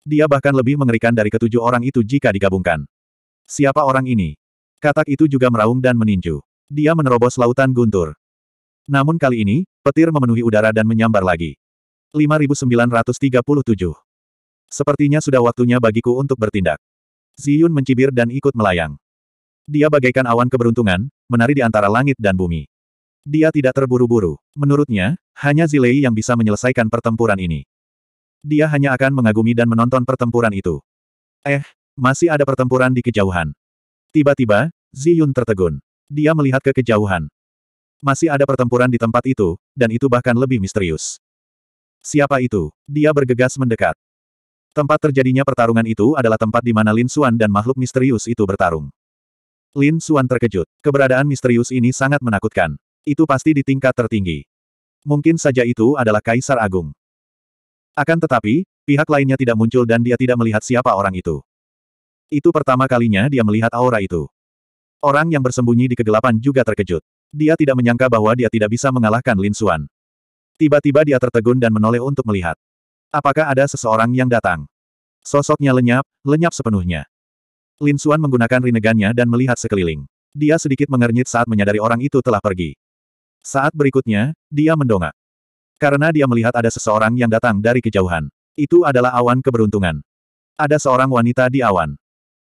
Dia bahkan lebih mengerikan dari ketujuh orang itu jika digabungkan. Siapa orang ini? Katak itu juga meraung dan meninju. Dia menerobos lautan guntur. Namun kali ini, petir memenuhi udara dan menyambar lagi. 5937. Sepertinya sudah waktunya bagiku untuk bertindak. Ziyun mencibir dan ikut melayang. Dia bagaikan awan keberuntungan, menari di antara langit dan bumi. Dia tidak terburu-buru. Menurutnya, hanya Zilei yang bisa menyelesaikan pertempuran ini. Dia hanya akan mengagumi dan menonton pertempuran itu. Eh, masih ada pertempuran di kejauhan. Tiba-tiba, Ziyun tertegun. Dia melihat ke kejauhan. Masih ada pertempuran di tempat itu, dan itu bahkan lebih misterius. Siapa itu? Dia bergegas mendekat. Tempat terjadinya pertarungan itu adalah tempat di mana Lin Xuan dan makhluk misterius itu bertarung. Lin Xuan terkejut. Keberadaan misterius ini sangat menakutkan. Itu pasti di tingkat tertinggi. Mungkin saja itu adalah Kaisar Agung. Akan tetapi, pihak lainnya tidak muncul dan dia tidak melihat siapa orang itu. Itu pertama kalinya dia melihat aura itu. Orang yang bersembunyi di kegelapan juga terkejut. Dia tidak menyangka bahwa dia tidak bisa mengalahkan Lin Xuan. Tiba-tiba dia tertegun dan menoleh untuk melihat. Apakah ada seseorang yang datang? Sosoknya lenyap, lenyap sepenuhnya. Lin Xuan menggunakan rinegannya dan melihat sekeliling. Dia sedikit mengernyit saat menyadari orang itu telah pergi. Saat berikutnya, dia mendongak. Karena dia melihat ada seseorang yang datang dari kejauhan. Itu adalah awan keberuntungan. Ada seorang wanita di awan.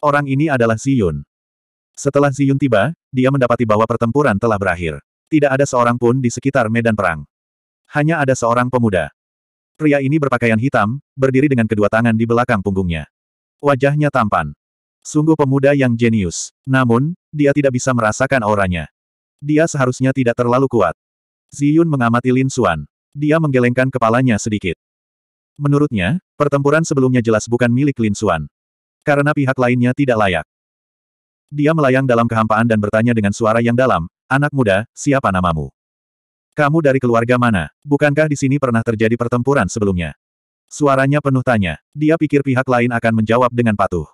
Orang ini adalah Ziyun. Setelah Ziyun tiba, dia mendapati bahwa pertempuran telah berakhir. Tidak ada seorang pun di sekitar medan perang. Hanya ada seorang pemuda. Pria ini berpakaian hitam, berdiri dengan kedua tangan di belakang punggungnya. Wajahnya tampan. Sungguh pemuda yang jenius. Namun, dia tidak bisa merasakan auranya. Dia seharusnya tidak terlalu kuat. Ziyun mengamati Lin Xuan. Dia menggelengkan kepalanya sedikit. Menurutnya, pertempuran sebelumnya jelas bukan milik Lin Xuan. Karena pihak lainnya tidak layak. Dia melayang dalam kehampaan dan bertanya dengan suara yang dalam, Anak muda, siapa namamu? Kamu dari keluarga mana? Bukankah di sini pernah terjadi pertempuran sebelumnya? Suaranya penuh tanya. Dia pikir pihak lain akan menjawab dengan patuh.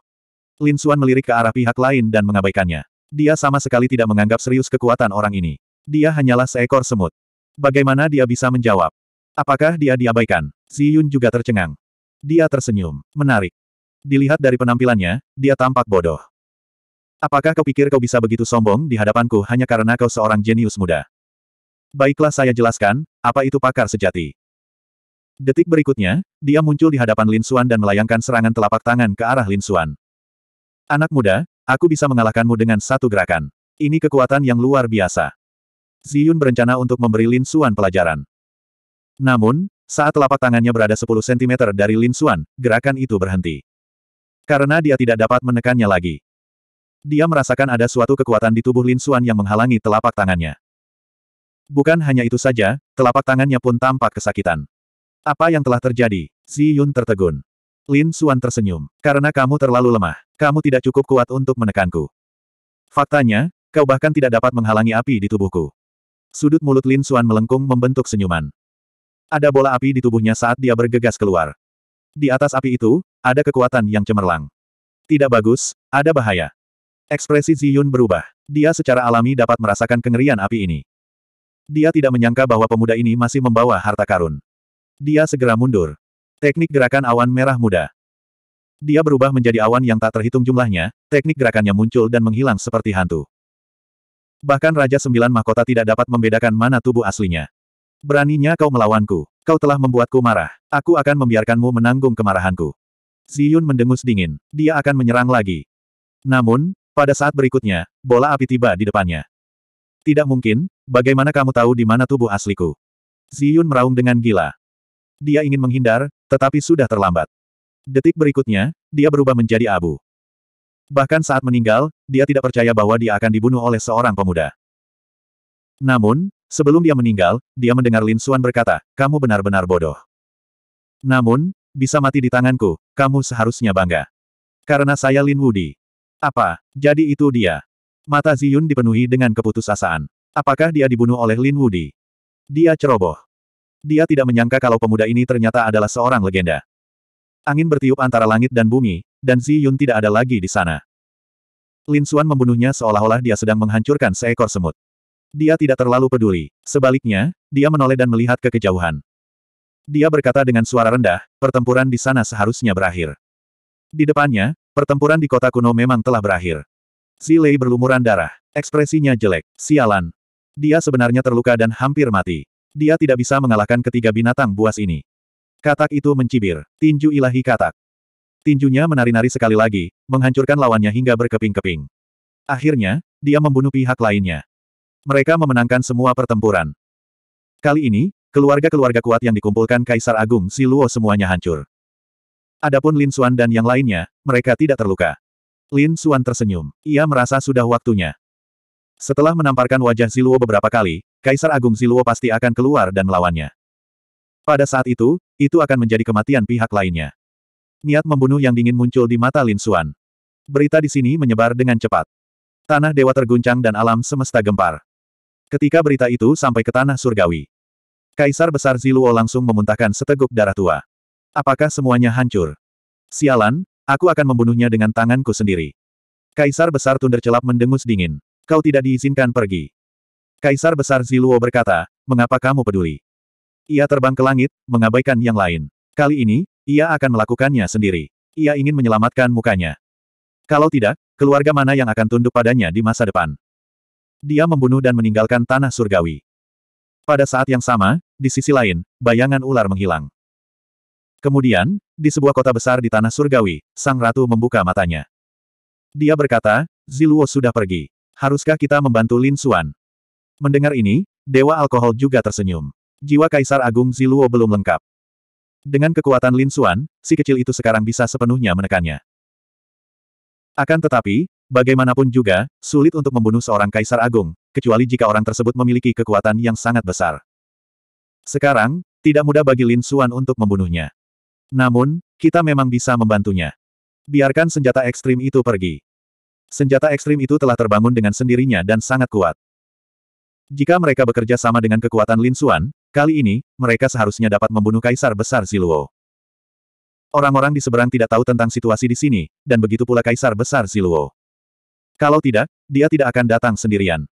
Lin Xuan melirik ke arah pihak lain dan mengabaikannya. Dia sama sekali tidak menganggap serius kekuatan orang ini. Dia hanyalah seekor semut. Bagaimana dia bisa menjawab? Apakah dia diabaikan? Si Yun juga tercengang. Dia tersenyum. Menarik. Dilihat dari penampilannya, dia tampak bodoh. Apakah kau pikir kau bisa begitu sombong di hadapanku hanya karena kau seorang jenius muda? Baiklah saya jelaskan, apa itu pakar sejati. Detik berikutnya, dia muncul di hadapan Lin Suan dan melayangkan serangan telapak tangan ke arah Lin Suan. Anak muda, Aku bisa mengalahkanmu dengan satu gerakan. Ini kekuatan yang luar biasa. Ziyun berencana untuk memberi Lin Xuan pelajaran. Namun, saat telapak tangannya berada 10 cm dari Lin Xuan, gerakan itu berhenti. Karena dia tidak dapat menekannya lagi. Dia merasakan ada suatu kekuatan di tubuh Lin Xuan yang menghalangi telapak tangannya. Bukan hanya itu saja, telapak tangannya pun tampak kesakitan. Apa yang telah terjadi? Ziyun tertegun. Lin Xuan tersenyum. Karena kamu terlalu lemah. Kamu tidak cukup kuat untuk menekanku. Faktanya, kau bahkan tidak dapat menghalangi api di tubuhku. Sudut mulut Lin Suan melengkung membentuk senyuman. Ada bola api di tubuhnya saat dia bergegas keluar. Di atas api itu, ada kekuatan yang cemerlang. Tidak bagus, ada bahaya. Ekspresi Ziyun berubah. Dia secara alami dapat merasakan kengerian api ini. Dia tidak menyangka bahwa pemuda ini masih membawa harta karun. Dia segera mundur. Teknik gerakan awan merah muda. Dia berubah menjadi awan yang tak terhitung jumlahnya, teknik gerakannya muncul dan menghilang seperti hantu. Bahkan Raja Sembilan Mahkota tidak dapat membedakan mana tubuh aslinya. Beraninya kau melawanku. Kau telah membuatku marah. Aku akan membiarkanmu menanggung kemarahanku. Ziyun mendengus dingin. Dia akan menyerang lagi. Namun, pada saat berikutnya, bola api tiba di depannya. Tidak mungkin, bagaimana kamu tahu di mana tubuh asliku? Ziyun meraung dengan gila. Dia ingin menghindar, tetapi sudah terlambat. Detik berikutnya, dia berubah menjadi abu. Bahkan saat meninggal, dia tidak percaya bahwa dia akan dibunuh oleh seorang pemuda. Namun, sebelum dia meninggal, dia mendengar Lin Xuan berkata, kamu benar-benar bodoh. Namun, bisa mati di tanganku, kamu seharusnya bangga. Karena saya Lin Wudi. Apa, jadi itu dia. Mata Ziyun dipenuhi dengan keputusasaan. Apakah dia dibunuh oleh Lin Wudi? Dia ceroboh. Dia tidak menyangka kalau pemuda ini ternyata adalah seorang legenda. Angin bertiup antara langit dan bumi, dan Zi Yun tidak ada lagi di sana. Lin Xuan membunuhnya seolah-olah dia sedang menghancurkan seekor semut. Dia tidak terlalu peduli. Sebaliknya, dia menoleh dan melihat ke kejauhan. Dia berkata dengan suara rendah, pertempuran di sana seharusnya berakhir. Di depannya, pertempuran di kota kuno memang telah berakhir. Lei berlumuran darah. Ekspresinya jelek. Sialan. Dia sebenarnya terluka dan hampir mati. Dia tidak bisa mengalahkan ketiga binatang buas ini. Katak itu mencibir. Tinju ilahi katak. Tinjunya menari-nari sekali lagi, menghancurkan lawannya hingga berkeping-keping. Akhirnya, dia membunuh pihak lainnya. Mereka memenangkan semua pertempuran. Kali ini, keluarga-keluarga kuat yang dikumpulkan Kaisar Agung Siluo semuanya hancur. Adapun Lin Xuan dan yang lainnya, mereka tidak terluka. Lin Xuan tersenyum. Ia merasa sudah waktunya. Setelah menamparkan wajah Siluo beberapa kali, Kaisar Agung Siluo pasti akan keluar dan melawannya. Pada saat itu, itu akan menjadi kematian pihak lainnya. Niat membunuh yang dingin muncul di mata Lin Xuan. Berita di sini menyebar dengan cepat. Tanah dewa terguncang dan alam semesta gempar. Ketika berita itu sampai ke tanah surgawi, Kaisar Besar Ziluo langsung memuntahkan seteguk darah tua. Apakah semuanya hancur? Sialan, aku akan membunuhnya dengan tanganku sendiri. Kaisar Besar Tunder Celap mendengus dingin. Kau tidak diizinkan pergi. Kaisar Besar Ziluo berkata, mengapa kamu peduli? Ia terbang ke langit, mengabaikan yang lain. Kali ini, ia akan melakukannya sendiri. Ia ingin menyelamatkan mukanya. Kalau tidak, keluarga mana yang akan tunduk padanya di masa depan? Dia membunuh dan meninggalkan tanah surgawi. Pada saat yang sama, di sisi lain, bayangan ular menghilang. Kemudian, di sebuah kota besar di tanah surgawi, sang ratu membuka matanya. Dia berkata, Ziluo sudah pergi. Haruskah kita membantu Lin Suan? Mendengar ini, Dewa Alkohol juga tersenyum. Jiwa Kaisar Agung Ziluo belum lengkap. Dengan kekuatan Lin Xuan, si kecil itu sekarang bisa sepenuhnya menekannya. Akan tetapi, bagaimanapun juga, sulit untuk membunuh seorang Kaisar Agung, kecuali jika orang tersebut memiliki kekuatan yang sangat besar. Sekarang, tidak mudah bagi Lin Xuan untuk membunuhnya. Namun, kita memang bisa membantunya. Biarkan senjata ekstrim itu pergi. Senjata ekstrim itu telah terbangun dengan sendirinya dan sangat kuat. Jika mereka bekerja sama dengan kekuatan Lin Xuan, Kali ini, mereka seharusnya dapat membunuh Kaisar Besar Siluo. Orang-orang di seberang tidak tahu tentang situasi di sini, dan begitu pula Kaisar Besar Siluo. Kalau tidak, dia tidak akan datang sendirian.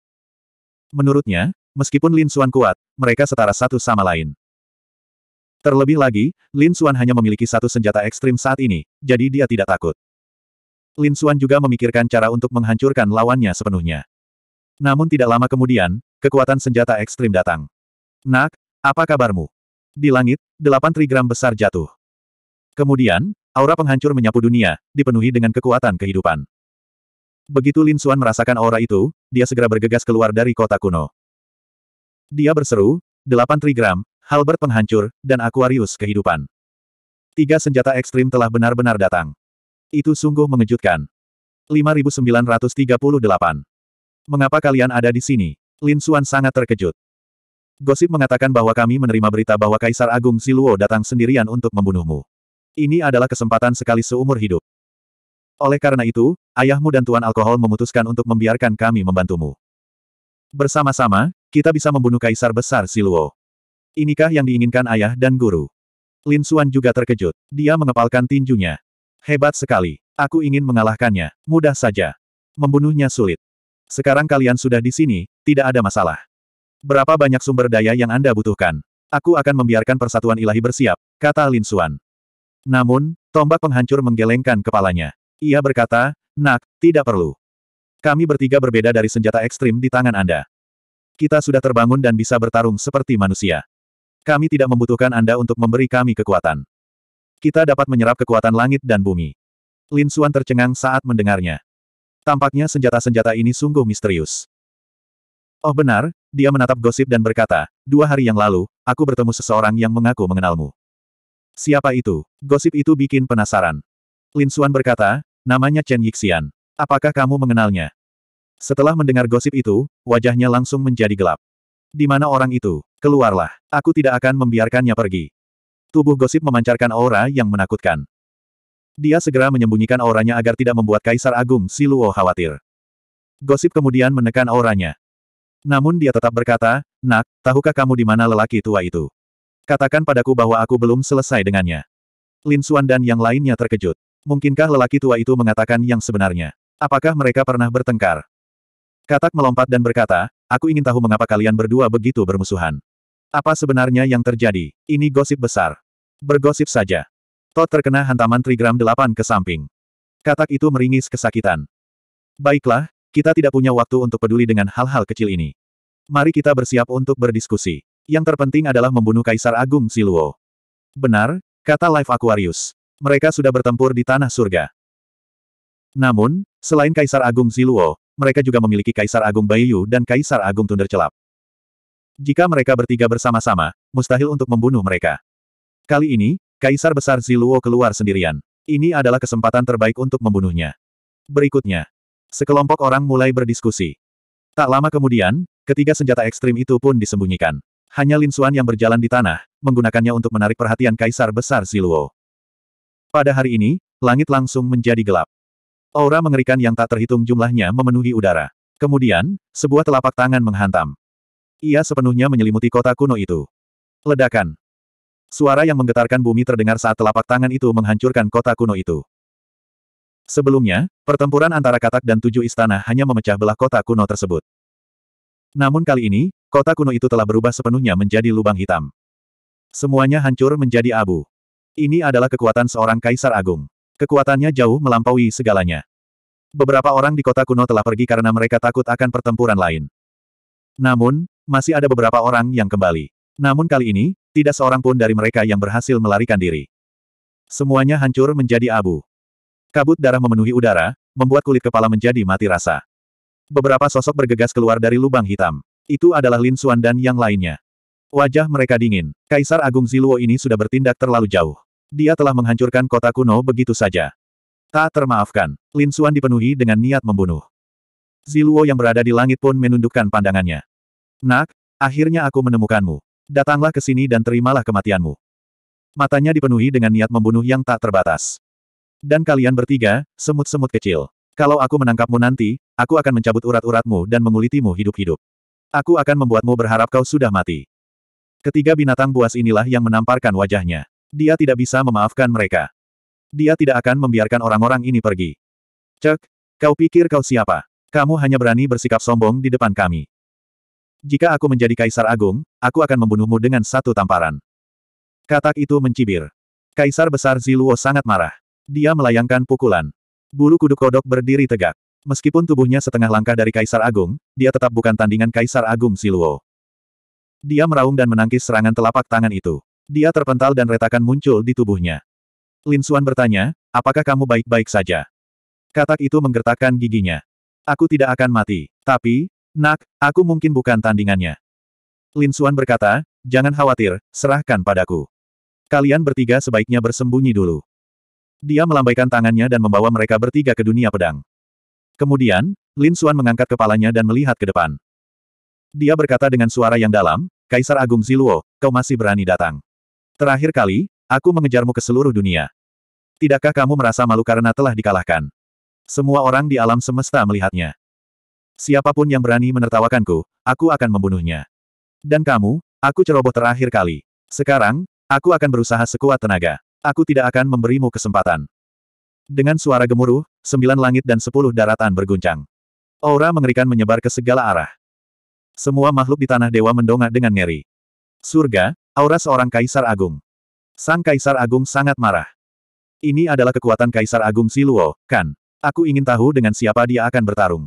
Menurutnya, meskipun Lin Xuan kuat, mereka setara satu sama lain. Terlebih lagi, Lin Xuan hanya memiliki satu senjata ekstrim saat ini, jadi dia tidak takut. Lin Xuan juga memikirkan cara untuk menghancurkan lawannya sepenuhnya. Namun tidak lama kemudian, kekuatan senjata ekstrim datang. Nak, apa kabarmu? Di langit, delapan trigram besar jatuh. Kemudian, aura penghancur menyapu dunia, dipenuhi dengan kekuatan kehidupan. Begitu Lin Suan merasakan aura itu, dia segera bergegas keluar dari kota kuno. Dia berseru, delapan trigram, Halbert penghancur, dan Aquarius kehidupan. Tiga senjata ekstrim telah benar-benar datang. Itu sungguh mengejutkan. 5938. Mengapa kalian ada di sini? Lin Suan sangat terkejut. Gosip mengatakan bahwa kami menerima berita bahwa Kaisar Agung Siluo datang sendirian untuk membunuhmu. Ini adalah kesempatan sekali seumur hidup. Oleh karena itu, ayahmu dan Tuan Alkohol memutuskan untuk membiarkan kami membantumu. Bersama-sama, kita bisa membunuh Kaisar Besar Siluo. Inikah yang diinginkan ayah dan guru? Lin Xuan juga terkejut. Dia mengepalkan tinjunya. Hebat sekali. Aku ingin mengalahkannya. Mudah saja. Membunuhnya sulit. Sekarang kalian sudah di sini, tidak ada masalah. Berapa banyak sumber daya yang Anda butuhkan? Aku akan membiarkan persatuan ilahi bersiap, kata Lin Xuan. Namun, tombak penghancur menggelengkan kepalanya. Ia berkata, nak, tidak perlu. Kami bertiga berbeda dari senjata ekstrim di tangan Anda. Kita sudah terbangun dan bisa bertarung seperti manusia. Kami tidak membutuhkan Anda untuk memberi kami kekuatan. Kita dapat menyerap kekuatan langit dan bumi. Lin Xuan tercengang saat mendengarnya. Tampaknya senjata-senjata ini sungguh misterius. Oh benar, dia menatap gosip dan berkata, dua hari yang lalu, aku bertemu seseorang yang mengaku mengenalmu. Siapa itu? Gosip itu bikin penasaran. Lin Suan berkata, namanya Chen Yixian. Apakah kamu mengenalnya? Setelah mendengar gosip itu, wajahnya langsung menjadi gelap. Di mana orang itu? Keluarlah, aku tidak akan membiarkannya pergi. Tubuh gosip memancarkan aura yang menakutkan. Dia segera menyembunyikan auranya agar tidak membuat Kaisar Agung Siluo khawatir. Gosip kemudian menekan auranya. Namun dia tetap berkata, Nak, tahukah kamu di mana lelaki tua itu? Katakan padaku bahwa aku belum selesai dengannya. Lin Xuan dan yang lainnya terkejut. Mungkinkah lelaki tua itu mengatakan yang sebenarnya? Apakah mereka pernah bertengkar? Katak melompat dan berkata, aku ingin tahu mengapa kalian berdua begitu bermusuhan. Apa sebenarnya yang terjadi? Ini gosip besar. Bergosip saja. Tot terkena hantaman trigram delapan ke samping. Katak itu meringis kesakitan. Baiklah, kita tidak punya waktu untuk peduli dengan hal-hal kecil ini. Mari kita bersiap untuk berdiskusi. Yang terpenting adalah membunuh Kaisar Agung Siluo. Benar, kata Life Aquarius. Mereka sudah bertempur di Tanah Surga. Namun, selain Kaisar Agung Siluo, mereka juga memiliki Kaisar Agung Bayu dan Kaisar Agung Tunder Celap. Jika mereka bertiga bersama-sama, mustahil untuk membunuh mereka. Kali ini, Kaisar Besar Ziluo keluar sendirian. Ini adalah kesempatan terbaik untuk membunuhnya. Berikutnya, Sekelompok orang mulai berdiskusi. Tak lama kemudian, ketiga senjata ekstrim itu pun disembunyikan. Hanya Lin Xuan yang berjalan di tanah, menggunakannya untuk menarik perhatian Kaisar Besar Ziluo. Pada hari ini, langit langsung menjadi gelap. Aura mengerikan yang tak terhitung jumlahnya memenuhi udara. Kemudian, sebuah telapak tangan menghantam. Ia sepenuhnya menyelimuti kota kuno itu. Ledakan. Suara yang menggetarkan bumi terdengar saat telapak tangan itu menghancurkan kota kuno itu. Sebelumnya, pertempuran antara Katak dan tujuh istana hanya memecah belah kota kuno tersebut. Namun kali ini, kota kuno itu telah berubah sepenuhnya menjadi lubang hitam. Semuanya hancur menjadi abu. Ini adalah kekuatan seorang kaisar agung. Kekuatannya jauh melampaui segalanya. Beberapa orang di kota kuno telah pergi karena mereka takut akan pertempuran lain. Namun, masih ada beberapa orang yang kembali. Namun kali ini, tidak seorang pun dari mereka yang berhasil melarikan diri. Semuanya hancur menjadi abu. Kabut darah memenuhi udara, membuat kulit kepala menjadi mati rasa. Beberapa sosok bergegas keluar dari lubang hitam. Itu adalah Lin Xuan dan yang lainnya. Wajah mereka dingin. Kaisar Agung Ziluo ini sudah bertindak terlalu jauh. Dia telah menghancurkan kota kuno begitu saja. Tak termaafkan, Lin Xuan dipenuhi dengan niat membunuh. Ziluo yang berada di langit pun menundukkan pandangannya. Nak, akhirnya aku menemukanmu. Datanglah ke sini dan terimalah kematianmu. Matanya dipenuhi dengan niat membunuh yang tak terbatas. Dan kalian bertiga, semut-semut kecil. Kalau aku menangkapmu nanti, aku akan mencabut urat-uratmu dan mengulitimu hidup-hidup. Aku akan membuatmu berharap kau sudah mati. Ketiga binatang buas inilah yang menamparkan wajahnya. Dia tidak bisa memaafkan mereka. Dia tidak akan membiarkan orang-orang ini pergi. Cek, kau pikir kau siapa? Kamu hanya berani bersikap sombong di depan kami. Jika aku menjadi kaisar agung, aku akan membunuhmu dengan satu tamparan. Katak itu mencibir. Kaisar besar Ziluo sangat marah. Dia melayangkan pukulan. Bulu kuduk kodok berdiri tegak. Meskipun tubuhnya setengah langkah dari Kaisar Agung, dia tetap bukan tandingan Kaisar Agung Siluo. Dia meraung dan menangkis serangan telapak tangan itu. Dia terpental dan retakan muncul di tubuhnya. Lin Suan bertanya, apakah kamu baik-baik saja? Katak itu menggertakkan giginya. Aku tidak akan mati. Tapi, nak, aku mungkin bukan tandingannya. Lin Suan berkata, jangan khawatir, serahkan padaku. Kalian bertiga sebaiknya bersembunyi dulu. Dia melambaikan tangannya dan membawa mereka bertiga ke dunia pedang. Kemudian, Lin Xuan mengangkat kepalanya dan melihat ke depan. Dia berkata dengan suara yang dalam, Kaisar Agung Ziluo, kau masih berani datang. Terakhir kali, aku mengejarmu ke seluruh dunia. Tidakkah kamu merasa malu karena telah dikalahkan? Semua orang di alam semesta melihatnya. Siapapun yang berani menertawakanku, aku akan membunuhnya. Dan kamu, aku ceroboh terakhir kali. Sekarang, aku akan berusaha sekuat tenaga. Aku tidak akan memberimu kesempatan. Dengan suara gemuruh, sembilan langit dan sepuluh daratan berguncang. Aura mengerikan menyebar ke segala arah. Semua makhluk di tanah dewa mendongak dengan ngeri. Surga, aura seorang kaisar agung. Sang kaisar agung sangat marah. Ini adalah kekuatan kaisar agung Siluo, kan? Aku ingin tahu dengan siapa dia akan bertarung.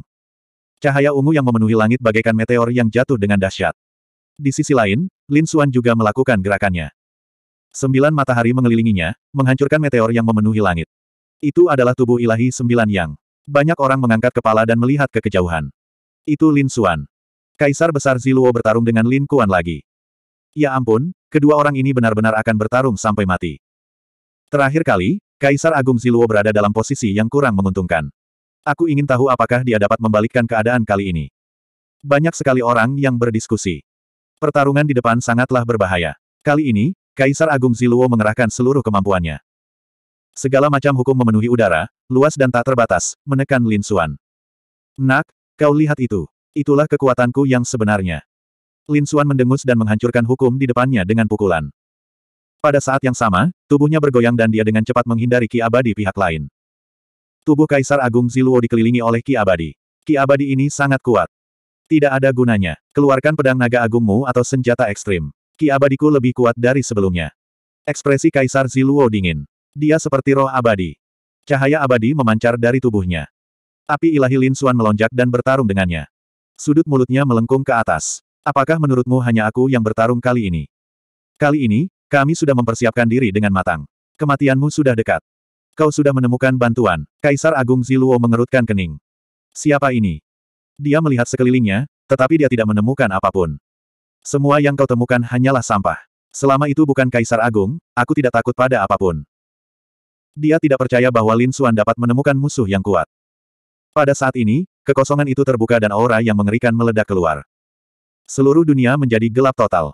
Cahaya ungu yang memenuhi langit bagaikan meteor yang jatuh dengan dahsyat. Di sisi lain, Lin Xuan juga melakukan gerakannya. Sembilan matahari mengelilinginya, menghancurkan meteor yang memenuhi langit. Itu adalah tubuh ilahi sembilan yang. Banyak orang mengangkat kepala dan melihat ke kejauhan. Itu Lin Xuan. Kaisar Besar Ziluo bertarung dengan Lin Kuan lagi. Ya ampun, kedua orang ini benar-benar akan bertarung sampai mati. Terakhir kali, Kaisar Agung Ziluo berada dalam posisi yang kurang menguntungkan. Aku ingin tahu apakah dia dapat membalikkan keadaan kali ini. Banyak sekali orang yang berdiskusi. Pertarungan di depan sangatlah berbahaya. Kali ini, Kaisar Agung Ziluo mengerahkan seluruh kemampuannya. Segala macam hukum memenuhi udara, luas dan tak terbatas, menekan Lin Xuan. Nak, kau lihat itu. Itulah kekuatanku yang sebenarnya. Lin Xuan mendengus dan menghancurkan hukum di depannya dengan pukulan. Pada saat yang sama, tubuhnya bergoyang dan dia dengan cepat menghindari Ki Abadi pihak lain. Tubuh Kaisar Agung Ziluo dikelilingi oleh Ki Abadi. Ki Abadi ini sangat kuat. Tidak ada gunanya. Keluarkan pedang naga agungmu atau senjata ekstrim. Ki abadiku lebih kuat dari sebelumnya. Ekspresi Kaisar Ziluo dingin. Dia seperti roh abadi. Cahaya abadi memancar dari tubuhnya. Api ilahi Lin Xuan melonjak dan bertarung dengannya. Sudut mulutnya melengkung ke atas. Apakah menurutmu hanya aku yang bertarung kali ini? Kali ini, kami sudah mempersiapkan diri dengan matang. Kematianmu sudah dekat. Kau sudah menemukan bantuan. Kaisar Agung Ziluo mengerutkan kening. Siapa ini? Dia melihat sekelilingnya, tetapi dia tidak menemukan apapun. Semua yang kau temukan hanyalah sampah. Selama itu bukan Kaisar Agung, aku tidak takut pada apapun. Dia tidak percaya bahwa Lin Xuan dapat menemukan musuh yang kuat. Pada saat ini, kekosongan itu terbuka dan aura yang mengerikan meledak keluar. Seluruh dunia menjadi gelap total.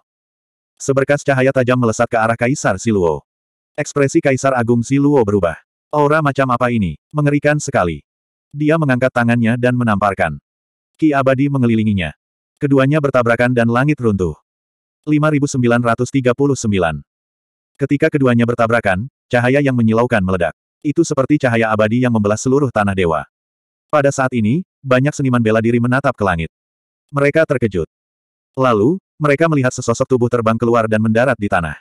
Seberkas cahaya tajam melesat ke arah Kaisar Siluo. Ekspresi Kaisar Agung Siluo berubah. Aura macam apa ini? Mengerikan sekali. Dia mengangkat tangannya dan menamparkan. Ki abadi mengelilinginya. Keduanya bertabrakan dan langit runtuh. 5939. Ketika keduanya bertabrakan, cahaya yang menyilaukan meledak. Itu seperti cahaya abadi yang membelah seluruh tanah dewa. Pada saat ini, banyak seniman bela diri menatap ke langit. Mereka terkejut. Lalu, mereka melihat sesosok tubuh terbang keluar dan mendarat di tanah.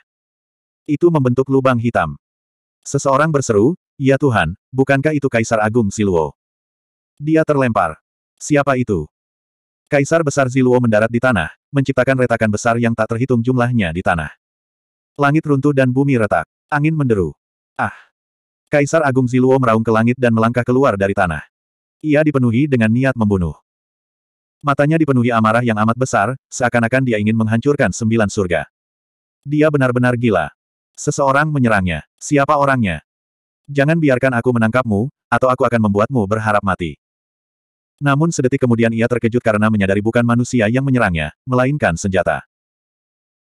Itu membentuk lubang hitam. Seseorang berseru, Ya Tuhan, bukankah itu Kaisar Agung Siluo? Dia terlempar. Siapa itu? Kaisar Besar Ziluo mendarat di tanah, menciptakan retakan besar yang tak terhitung jumlahnya di tanah. Langit runtuh dan bumi retak. Angin menderu. Ah! Kaisar Agung Ziluo meraung ke langit dan melangkah keluar dari tanah. Ia dipenuhi dengan niat membunuh. Matanya dipenuhi amarah yang amat besar, seakan-akan dia ingin menghancurkan sembilan surga. Dia benar-benar gila. Seseorang menyerangnya. Siapa orangnya? Jangan biarkan aku menangkapmu, atau aku akan membuatmu berharap mati. Namun sedetik kemudian ia terkejut karena menyadari bukan manusia yang menyerangnya, melainkan senjata.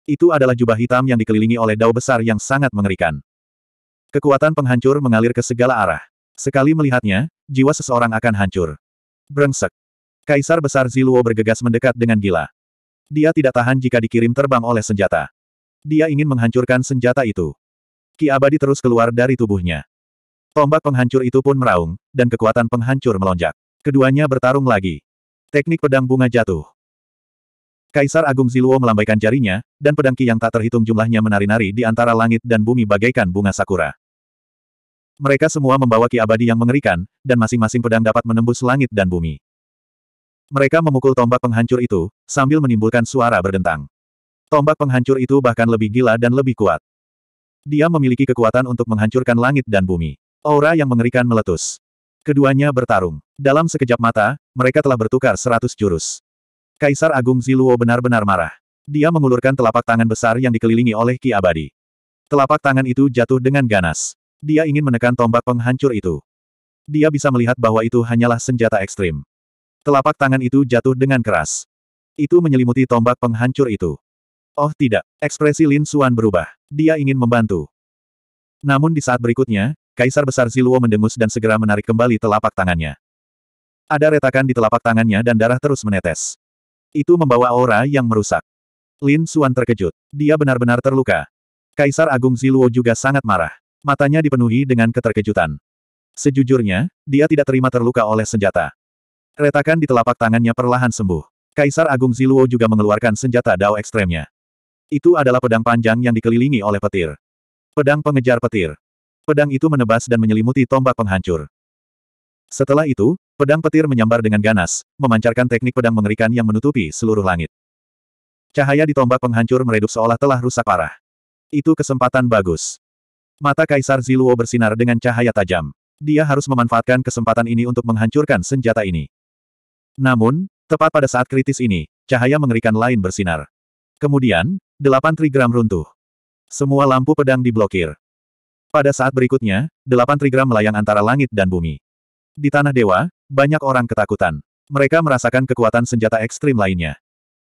Itu adalah jubah hitam yang dikelilingi oleh dao besar yang sangat mengerikan. Kekuatan penghancur mengalir ke segala arah. Sekali melihatnya, jiwa seseorang akan hancur. Brengsek. Kaisar Besar Ziluo bergegas mendekat dengan gila. Dia tidak tahan jika dikirim terbang oleh senjata. Dia ingin menghancurkan senjata itu. Ki abadi terus keluar dari tubuhnya. Tombak penghancur itu pun meraung, dan kekuatan penghancur melonjak. Keduanya bertarung lagi. Teknik pedang bunga jatuh. Kaisar Agung Ziluo melambaikan jarinya, dan pedang Ki yang tak terhitung jumlahnya menari-nari di antara langit dan bumi bagaikan bunga sakura. Mereka semua membawa Ki abadi yang mengerikan, dan masing-masing pedang dapat menembus langit dan bumi. Mereka memukul tombak penghancur itu, sambil menimbulkan suara berdentang. Tombak penghancur itu bahkan lebih gila dan lebih kuat. Dia memiliki kekuatan untuk menghancurkan langit dan bumi. Aura yang mengerikan meletus. Keduanya bertarung. Dalam sekejap mata, mereka telah bertukar seratus jurus. Kaisar Agung Ziluo benar-benar marah. Dia mengulurkan telapak tangan besar yang dikelilingi oleh Ki Abadi. Telapak tangan itu jatuh dengan ganas. Dia ingin menekan tombak penghancur itu. Dia bisa melihat bahwa itu hanyalah senjata ekstrim. Telapak tangan itu jatuh dengan keras. Itu menyelimuti tombak penghancur itu. Oh tidak, ekspresi Lin Suan berubah. Dia ingin membantu. Namun di saat berikutnya, Kaisar Besar Ziluo mendengus dan segera menarik kembali telapak tangannya. Ada retakan di telapak tangannya dan darah terus menetes. Itu membawa aura yang merusak. Lin Suan terkejut. Dia benar-benar terluka. Kaisar Agung Ziluo juga sangat marah. Matanya dipenuhi dengan keterkejutan. Sejujurnya, dia tidak terima terluka oleh senjata. Retakan di telapak tangannya perlahan sembuh. Kaisar Agung Ziluo juga mengeluarkan senjata dao ekstremnya. Itu adalah pedang panjang yang dikelilingi oleh petir. Pedang pengejar petir. Pedang itu menebas dan menyelimuti tombak penghancur. Setelah itu, pedang petir menyambar dengan ganas, memancarkan teknik pedang mengerikan yang menutupi seluruh langit. Cahaya di tombak penghancur meredup seolah telah rusak parah. Itu kesempatan bagus. Mata Kaisar Ziluo bersinar dengan cahaya tajam. Dia harus memanfaatkan kesempatan ini untuk menghancurkan senjata ini. Namun, tepat pada saat kritis ini, cahaya mengerikan lain bersinar. Kemudian, delapan trigram runtuh. Semua lampu pedang diblokir. Pada saat berikutnya, delapan trigram melayang antara langit dan bumi. Di tanah dewa, banyak orang ketakutan. Mereka merasakan kekuatan senjata ekstrim lainnya.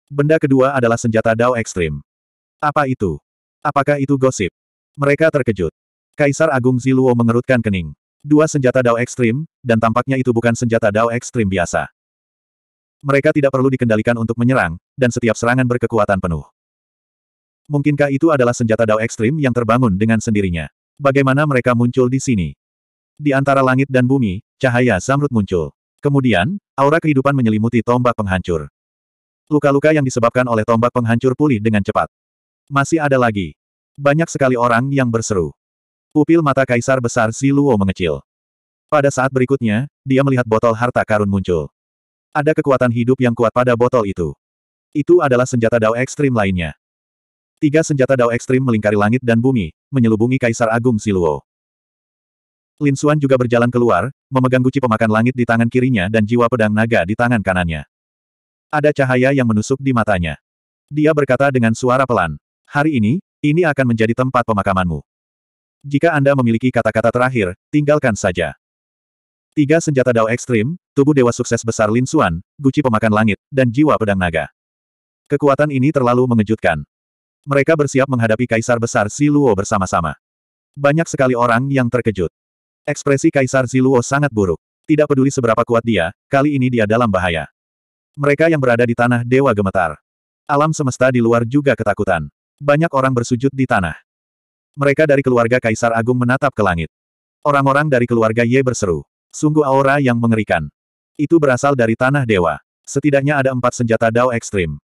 Benda kedua adalah senjata Dao ekstrim. Apa itu? Apakah itu gosip? Mereka terkejut. Kaisar Agung Ziluo mengerutkan kening. Dua senjata Dao ekstrim, dan tampaknya itu bukan senjata Dao ekstrim biasa. Mereka tidak perlu dikendalikan untuk menyerang, dan setiap serangan berkekuatan penuh. Mungkinkah itu adalah senjata Dao ekstrim yang terbangun dengan sendirinya? Bagaimana mereka muncul di sini? Di antara langit dan bumi, cahaya zamrud muncul. Kemudian, aura kehidupan menyelimuti tombak penghancur. Luka-luka yang disebabkan oleh tombak penghancur pulih dengan cepat. Masih ada lagi. Banyak sekali orang yang berseru. Pupil mata kaisar besar Ziluo mengecil. Pada saat berikutnya, dia melihat botol harta karun muncul. Ada kekuatan hidup yang kuat pada botol itu. Itu adalah senjata dao ekstrim lainnya. Tiga senjata dao ekstrim melingkari langit dan bumi, menyelubungi Kaisar Agung Siluo. Lin Xuan juga berjalan keluar, memegang guci pemakan langit di tangan kirinya dan jiwa pedang naga di tangan kanannya. Ada cahaya yang menusuk di matanya. Dia berkata dengan suara pelan, Hari ini, ini akan menjadi tempat pemakamanmu. Jika Anda memiliki kata-kata terakhir, tinggalkan saja. Tiga senjata dao ekstrim, tubuh dewa sukses besar Lin Xuan, guci pemakan langit, dan jiwa pedang naga. Kekuatan ini terlalu mengejutkan. Mereka bersiap menghadapi Kaisar Besar Siluo bersama-sama. Banyak sekali orang yang terkejut. Ekspresi Kaisar Siluo sangat buruk. Tidak peduli seberapa kuat dia, kali ini dia dalam bahaya. Mereka yang berada di tanah Dewa Gemetar. Alam semesta di luar juga ketakutan. Banyak orang bersujud di tanah. Mereka dari keluarga Kaisar Agung menatap ke langit. Orang-orang dari keluarga Ye berseru. Sungguh aura yang mengerikan. Itu berasal dari tanah dewa. Setidaknya ada empat senjata Dao ekstrim.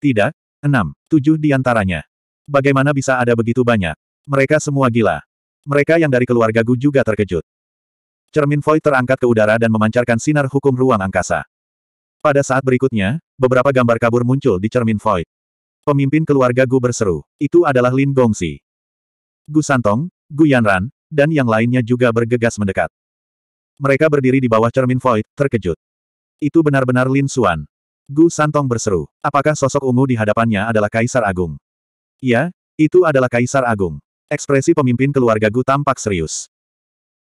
Tidak, Enam, tujuh di antaranya. Bagaimana bisa ada begitu banyak? Mereka semua gila. Mereka yang dari keluarga Gu juga terkejut. Cermin void terangkat ke udara dan memancarkan sinar hukum ruang angkasa. Pada saat berikutnya, beberapa gambar kabur muncul di cermin void. Pemimpin keluarga Gu berseru, itu adalah Lin Gongxi. Gu Santong, Gu Yanran, dan yang lainnya juga bergegas mendekat. Mereka berdiri di bawah cermin void, terkejut. Itu benar-benar Lin Xuan. Gu Santong berseru. Apakah sosok ungu di hadapannya adalah Kaisar Agung? Ya, itu adalah Kaisar Agung. Ekspresi pemimpin keluarga Gu tampak serius.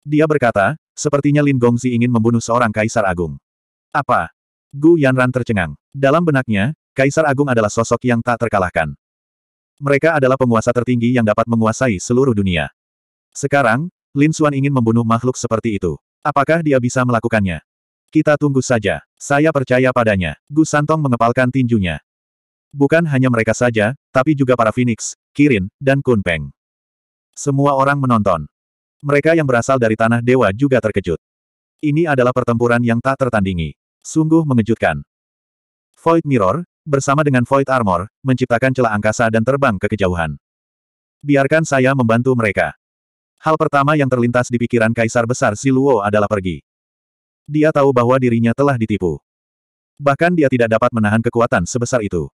Dia berkata, sepertinya Lin Gongzi ingin membunuh seorang Kaisar Agung. Apa? Gu Yanran tercengang. Dalam benaknya, Kaisar Agung adalah sosok yang tak terkalahkan. Mereka adalah penguasa tertinggi yang dapat menguasai seluruh dunia. Sekarang, Lin Xuan ingin membunuh makhluk seperti itu. Apakah dia bisa melakukannya? Kita tunggu saja. Saya percaya padanya. Gu Santong mengepalkan tinjunya. Bukan hanya mereka saja, tapi juga para Phoenix, Kirin, dan Kunpeng. Semua orang menonton. Mereka yang berasal dari tanah dewa juga terkejut. Ini adalah pertempuran yang tak tertandingi. Sungguh mengejutkan. Void Mirror, bersama dengan Void Armor, menciptakan celah angkasa dan terbang ke kejauhan. Biarkan saya membantu mereka. Hal pertama yang terlintas di pikiran Kaisar Besar Siluo adalah pergi. Dia tahu bahwa dirinya telah ditipu. Bahkan dia tidak dapat menahan kekuatan sebesar itu.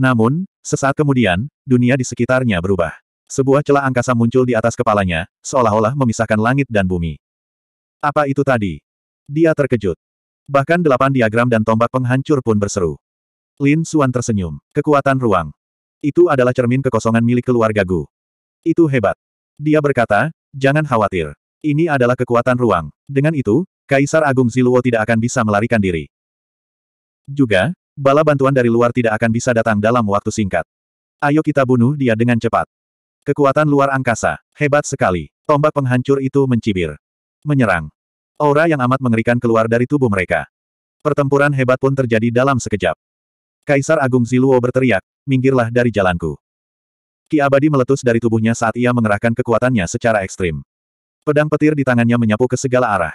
Namun, sesaat kemudian, dunia di sekitarnya berubah. Sebuah celah angkasa muncul di atas kepalanya, seolah-olah memisahkan langit dan bumi. Apa itu tadi? Dia terkejut. Bahkan delapan diagram dan tombak penghancur pun berseru. Lin Suan tersenyum. Kekuatan ruang. Itu adalah cermin kekosongan milik keluarga Gu. Itu hebat. Dia berkata, jangan khawatir. Ini adalah kekuatan ruang. Dengan itu, Kaisar Agung Ziluo tidak akan bisa melarikan diri. Juga, bala bantuan dari luar tidak akan bisa datang dalam waktu singkat. Ayo kita bunuh dia dengan cepat. Kekuatan luar angkasa, hebat sekali. Tombak penghancur itu mencibir. Menyerang. Aura yang amat mengerikan keluar dari tubuh mereka. Pertempuran hebat pun terjadi dalam sekejap. Kaisar Agung Ziluo berteriak, minggirlah dari jalanku. Ki abadi meletus dari tubuhnya saat ia mengerahkan kekuatannya secara ekstrim. Pedang petir di tangannya menyapu ke segala arah.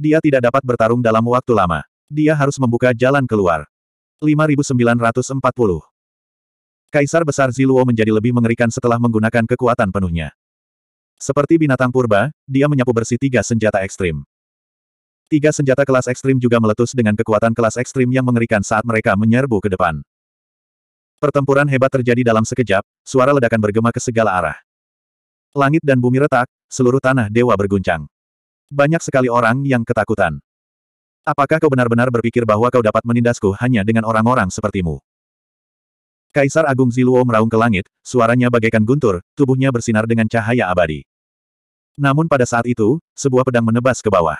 Dia tidak dapat bertarung dalam waktu lama. Dia harus membuka jalan keluar. 5940 Kaisar Besar Ziluo menjadi lebih mengerikan setelah menggunakan kekuatan penuhnya. Seperti binatang purba, dia menyapu bersih tiga senjata ekstrim. Tiga senjata kelas ekstrim juga meletus dengan kekuatan kelas ekstrim yang mengerikan saat mereka menyerbu ke depan. Pertempuran hebat terjadi dalam sekejap, suara ledakan bergema ke segala arah. Langit dan bumi retak, seluruh tanah dewa berguncang. Banyak sekali orang yang ketakutan. Apakah kau benar-benar berpikir bahwa kau dapat menindasku hanya dengan orang-orang sepertimu? Kaisar Agung Ziluo meraung ke langit, suaranya bagaikan guntur, tubuhnya bersinar dengan cahaya abadi. Namun pada saat itu, sebuah pedang menebas ke bawah.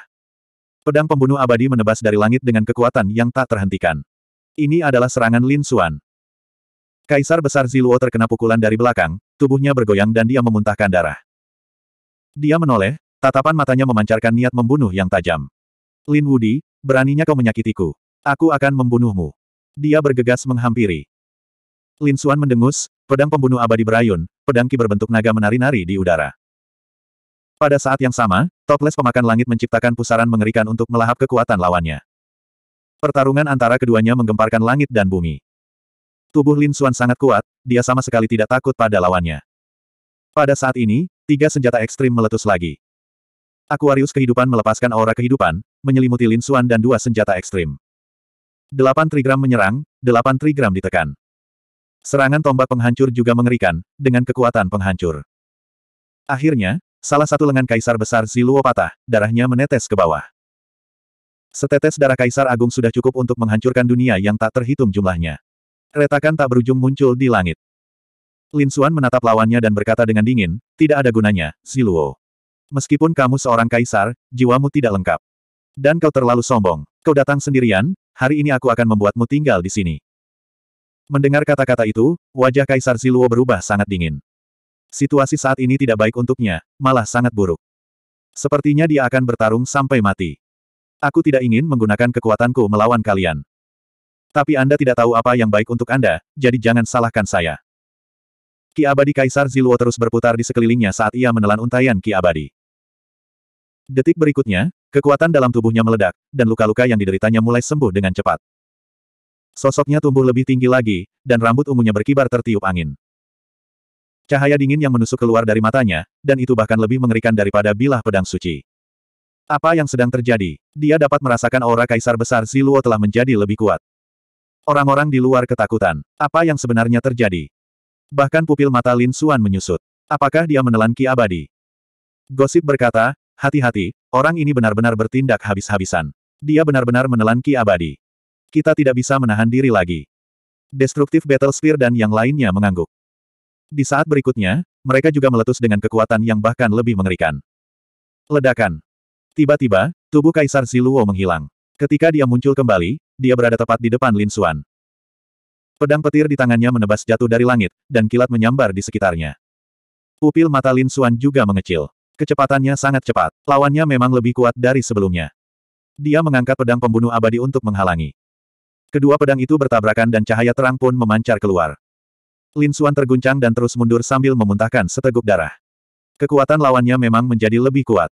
Pedang pembunuh abadi menebas dari langit dengan kekuatan yang tak terhentikan. Ini adalah serangan Lin Xuan. Kaisar besar Ziluo terkena pukulan dari belakang, tubuhnya bergoyang dan dia memuntahkan darah. Dia menoleh, Tatapan matanya memancarkan niat membunuh yang tajam. Lin Wudi, beraninya kau menyakitiku. Aku akan membunuhmu. Dia bergegas menghampiri. Lin Xuan mendengus, pedang pembunuh abadi berayun, pedang ki berbentuk naga menari-nari di udara. Pada saat yang sama, toples pemakan langit menciptakan pusaran mengerikan untuk melahap kekuatan lawannya. Pertarungan antara keduanya menggemparkan langit dan bumi. Tubuh Lin Xuan sangat kuat, dia sama sekali tidak takut pada lawannya. Pada saat ini, tiga senjata ekstrim meletus lagi. Aquarius kehidupan melepaskan aura kehidupan, menyelimuti Lin Xuan dan dua senjata ekstrim. Delapan trigram menyerang, delapan trigram ditekan. Serangan tombak penghancur juga mengerikan, dengan kekuatan penghancur. Akhirnya, salah satu lengan kaisar besar Ziluo patah, darahnya menetes ke bawah. Setetes darah kaisar agung sudah cukup untuk menghancurkan dunia yang tak terhitung jumlahnya. Retakan tak berujung muncul di langit. Lin Xuan menatap lawannya dan berkata dengan dingin, tidak ada gunanya, Ziluo. Meskipun kamu seorang kaisar, jiwamu tidak lengkap. Dan kau terlalu sombong. Kau datang sendirian, hari ini aku akan membuatmu tinggal di sini. Mendengar kata-kata itu, wajah Kaisar Ziluo berubah sangat dingin. Situasi saat ini tidak baik untuknya, malah sangat buruk. Sepertinya dia akan bertarung sampai mati. Aku tidak ingin menggunakan kekuatanku melawan kalian. Tapi Anda tidak tahu apa yang baik untuk Anda, jadi jangan salahkan saya. Ki Abadi Kaisar Ziluo terus berputar di sekelilingnya saat ia menelan untayan Ki Abadi. Detik berikutnya, kekuatan dalam tubuhnya meledak, dan luka-luka yang dideritanya mulai sembuh dengan cepat. Sosoknya tumbuh lebih tinggi lagi, dan rambut ungunya berkibar tertiup angin. Cahaya dingin yang menusuk keluar dari matanya, dan itu bahkan lebih mengerikan daripada bilah pedang suci. Apa yang sedang terjadi? Dia dapat merasakan aura kaisar besar Ziluo telah menjadi lebih kuat. Orang-orang di luar ketakutan. Apa yang sebenarnya terjadi? Bahkan pupil mata Lin suan menyusut. Apakah dia menelan Ki Abadi? Gosip berkata, Hati-hati, orang ini benar-benar bertindak habis-habisan. Dia benar-benar menelan Ki Abadi. Kita tidak bisa menahan diri lagi. Destruktif Battle Spear dan yang lainnya mengangguk. Di saat berikutnya, mereka juga meletus dengan kekuatan yang bahkan lebih mengerikan. Ledakan. Tiba-tiba, tubuh Kaisar Ziluo menghilang. Ketika dia muncul kembali, dia berada tepat di depan Lin Xuan. Pedang petir di tangannya menebas jatuh dari langit, dan kilat menyambar di sekitarnya. Pupil mata Lin Xuan juga mengecil. Kecepatannya sangat cepat. Lawannya memang lebih kuat dari sebelumnya. Dia mengangkat pedang pembunuh abadi untuk menghalangi. Kedua pedang itu bertabrakan dan cahaya terang pun memancar keluar. Lin Xuan terguncang dan terus mundur sambil memuntahkan seteguk darah. Kekuatan lawannya memang menjadi lebih kuat.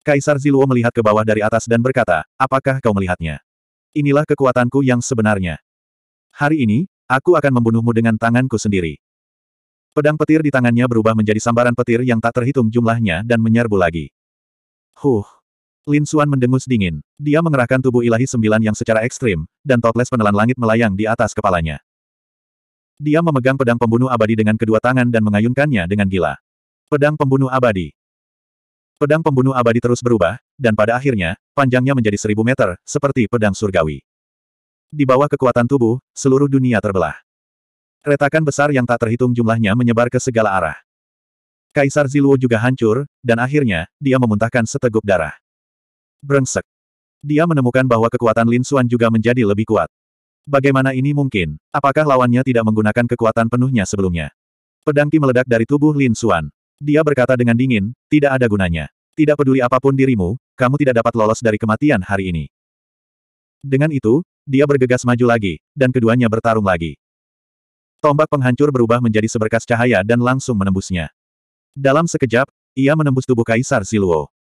Kaisar Ziluo melihat ke bawah dari atas dan berkata, apakah kau melihatnya? Inilah kekuatanku yang sebenarnya. Hari ini, aku akan membunuhmu dengan tanganku sendiri. Pedang petir di tangannya berubah menjadi sambaran petir yang tak terhitung jumlahnya dan menyerbu lagi. Huh! Lin Xuan mendengus dingin. Dia mengerahkan tubuh ilahi sembilan yang secara ekstrim, dan toples penelan langit melayang di atas kepalanya. Dia memegang pedang pembunuh abadi dengan kedua tangan dan mengayunkannya dengan gila. Pedang pembunuh abadi. Pedang pembunuh abadi terus berubah, dan pada akhirnya, panjangnya menjadi seribu meter, seperti pedang surgawi. Di bawah kekuatan tubuh, seluruh dunia terbelah. Retakan besar yang tak terhitung jumlahnya menyebar ke segala arah. Kaisar Ziluo juga hancur, dan akhirnya, dia memuntahkan seteguk darah. Brengsek. Dia menemukan bahwa kekuatan Lin Xuan juga menjadi lebih kuat. Bagaimana ini mungkin? Apakah lawannya tidak menggunakan kekuatan penuhnya sebelumnya? Pedangki meledak dari tubuh Lin Xuan. Dia berkata dengan dingin, tidak ada gunanya. Tidak peduli apapun dirimu, kamu tidak dapat lolos dari kematian hari ini. Dengan itu, dia bergegas maju lagi, dan keduanya bertarung lagi. Tombak penghancur berubah menjadi seberkas cahaya dan langsung menembusnya. Dalam sekejap, ia menembus tubuh Kaisar Ziluo.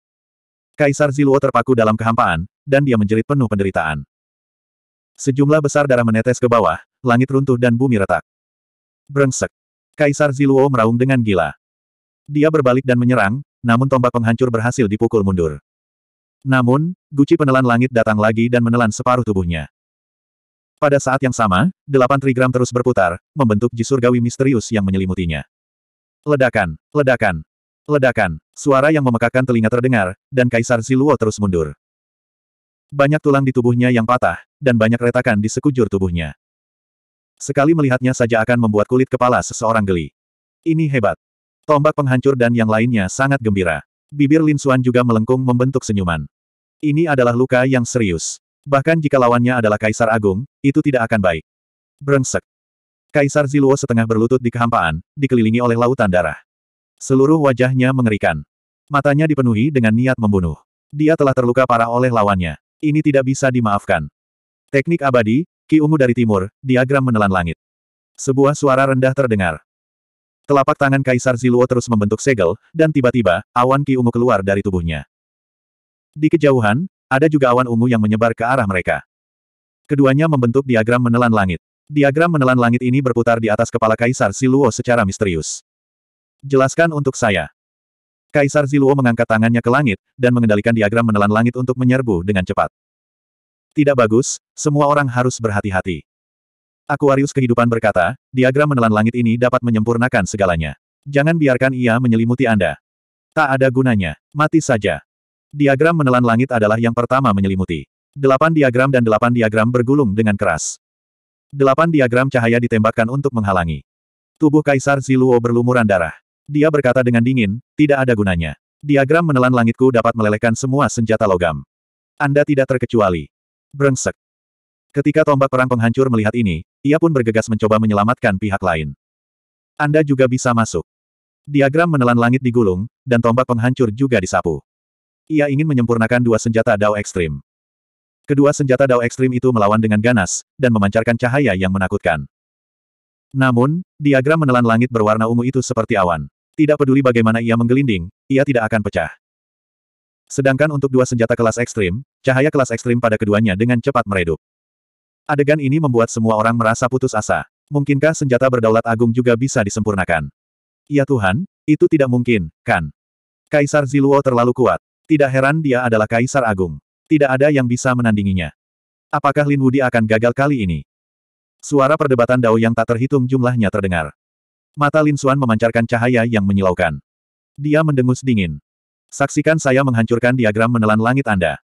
Kaisar Ziluo terpaku dalam kehampaan, dan dia menjerit penuh penderitaan. Sejumlah besar darah menetes ke bawah, langit runtuh dan bumi retak. Brengsek. Kaisar Ziluo meraung dengan gila. Dia berbalik dan menyerang, namun tombak penghancur berhasil dipukul mundur. Namun, guci penelan langit datang lagi dan menelan separuh tubuhnya. Pada saat yang sama, delapan trigram terus berputar, membentuk ji surgawi misterius yang menyelimutinya. Ledakan, ledakan, ledakan, suara yang memekakan telinga terdengar, dan Kaisar Ziluo terus mundur. Banyak tulang di tubuhnya yang patah, dan banyak retakan di sekujur tubuhnya. Sekali melihatnya saja akan membuat kulit kepala seseorang geli. Ini hebat. Tombak penghancur dan yang lainnya sangat gembira. Bibir Lin Xuan juga melengkung membentuk senyuman. Ini adalah luka yang serius. Bahkan jika lawannya adalah Kaisar Agung, itu tidak akan baik. Brengsek. Kaisar Ziluo setengah berlutut di kehampaan, dikelilingi oleh lautan darah. Seluruh wajahnya mengerikan. Matanya dipenuhi dengan niat membunuh. Dia telah terluka parah oleh lawannya. Ini tidak bisa dimaafkan. Teknik abadi, Ki Ungu dari timur, diagram menelan langit. Sebuah suara rendah terdengar. Telapak tangan Kaisar Ziluo terus membentuk segel, dan tiba-tiba, awan Ki Ungu keluar dari tubuhnya. Di kejauhan, ada juga awan ungu yang menyebar ke arah mereka. Keduanya membentuk diagram menelan langit. Diagram menelan langit ini berputar di atas kepala Kaisar Ziluo secara misterius. Jelaskan untuk saya. Kaisar Ziluo mengangkat tangannya ke langit, dan mengendalikan diagram menelan langit untuk menyerbu dengan cepat. Tidak bagus, semua orang harus berhati-hati. Aquarius kehidupan berkata, diagram menelan langit ini dapat menyempurnakan segalanya. Jangan biarkan ia menyelimuti Anda. Tak ada gunanya. Mati saja. Diagram menelan langit adalah yang pertama menyelimuti. Delapan diagram dan delapan diagram bergulung dengan keras. Delapan diagram cahaya ditembakkan untuk menghalangi. Tubuh Kaisar Ziluo berlumuran darah. Dia berkata dengan dingin, tidak ada gunanya. Diagram menelan langitku dapat melelehkan semua senjata logam. Anda tidak terkecuali. Brengsek. Ketika tombak perang penghancur melihat ini, ia pun bergegas mencoba menyelamatkan pihak lain. Anda juga bisa masuk. Diagram menelan langit digulung, dan tombak penghancur juga disapu. Ia ingin menyempurnakan dua senjata Dao Ekstrim. Kedua senjata Dao Ekstrim itu melawan dengan ganas, dan memancarkan cahaya yang menakutkan. Namun, diagram menelan langit berwarna ungu itu seperti awan. Tidak peduli bagaimana ia menggelinding, ia tidak akan pecah. Sedangkan untuk dua senjata kelas ekstrim, cahaya kelas ekstrim pada keduanya dengan cepat meredup. Adegan ini membuat semua orang merasa putus asa. Mungkinkah senjata berdaulat agung juga bisa disempurnakan? Ya Tuhan, itu tidak mungkin, kan? Kaisar Ziluo terlalu kuat. Tidak heran dia adalah Kaisar Agung. Tidak ada yang bisa menandinginya. Apakah Lin Wudi akan gagal kali ini? Suara perdebatan Dao yang tak terhitung jumlahnya terdengar. Mata Lin Suan memancarkan cahaya yang menyilaukan. Dia mendengus dingin. Saksikan saya menghancurkan diagram menelan langit Anda.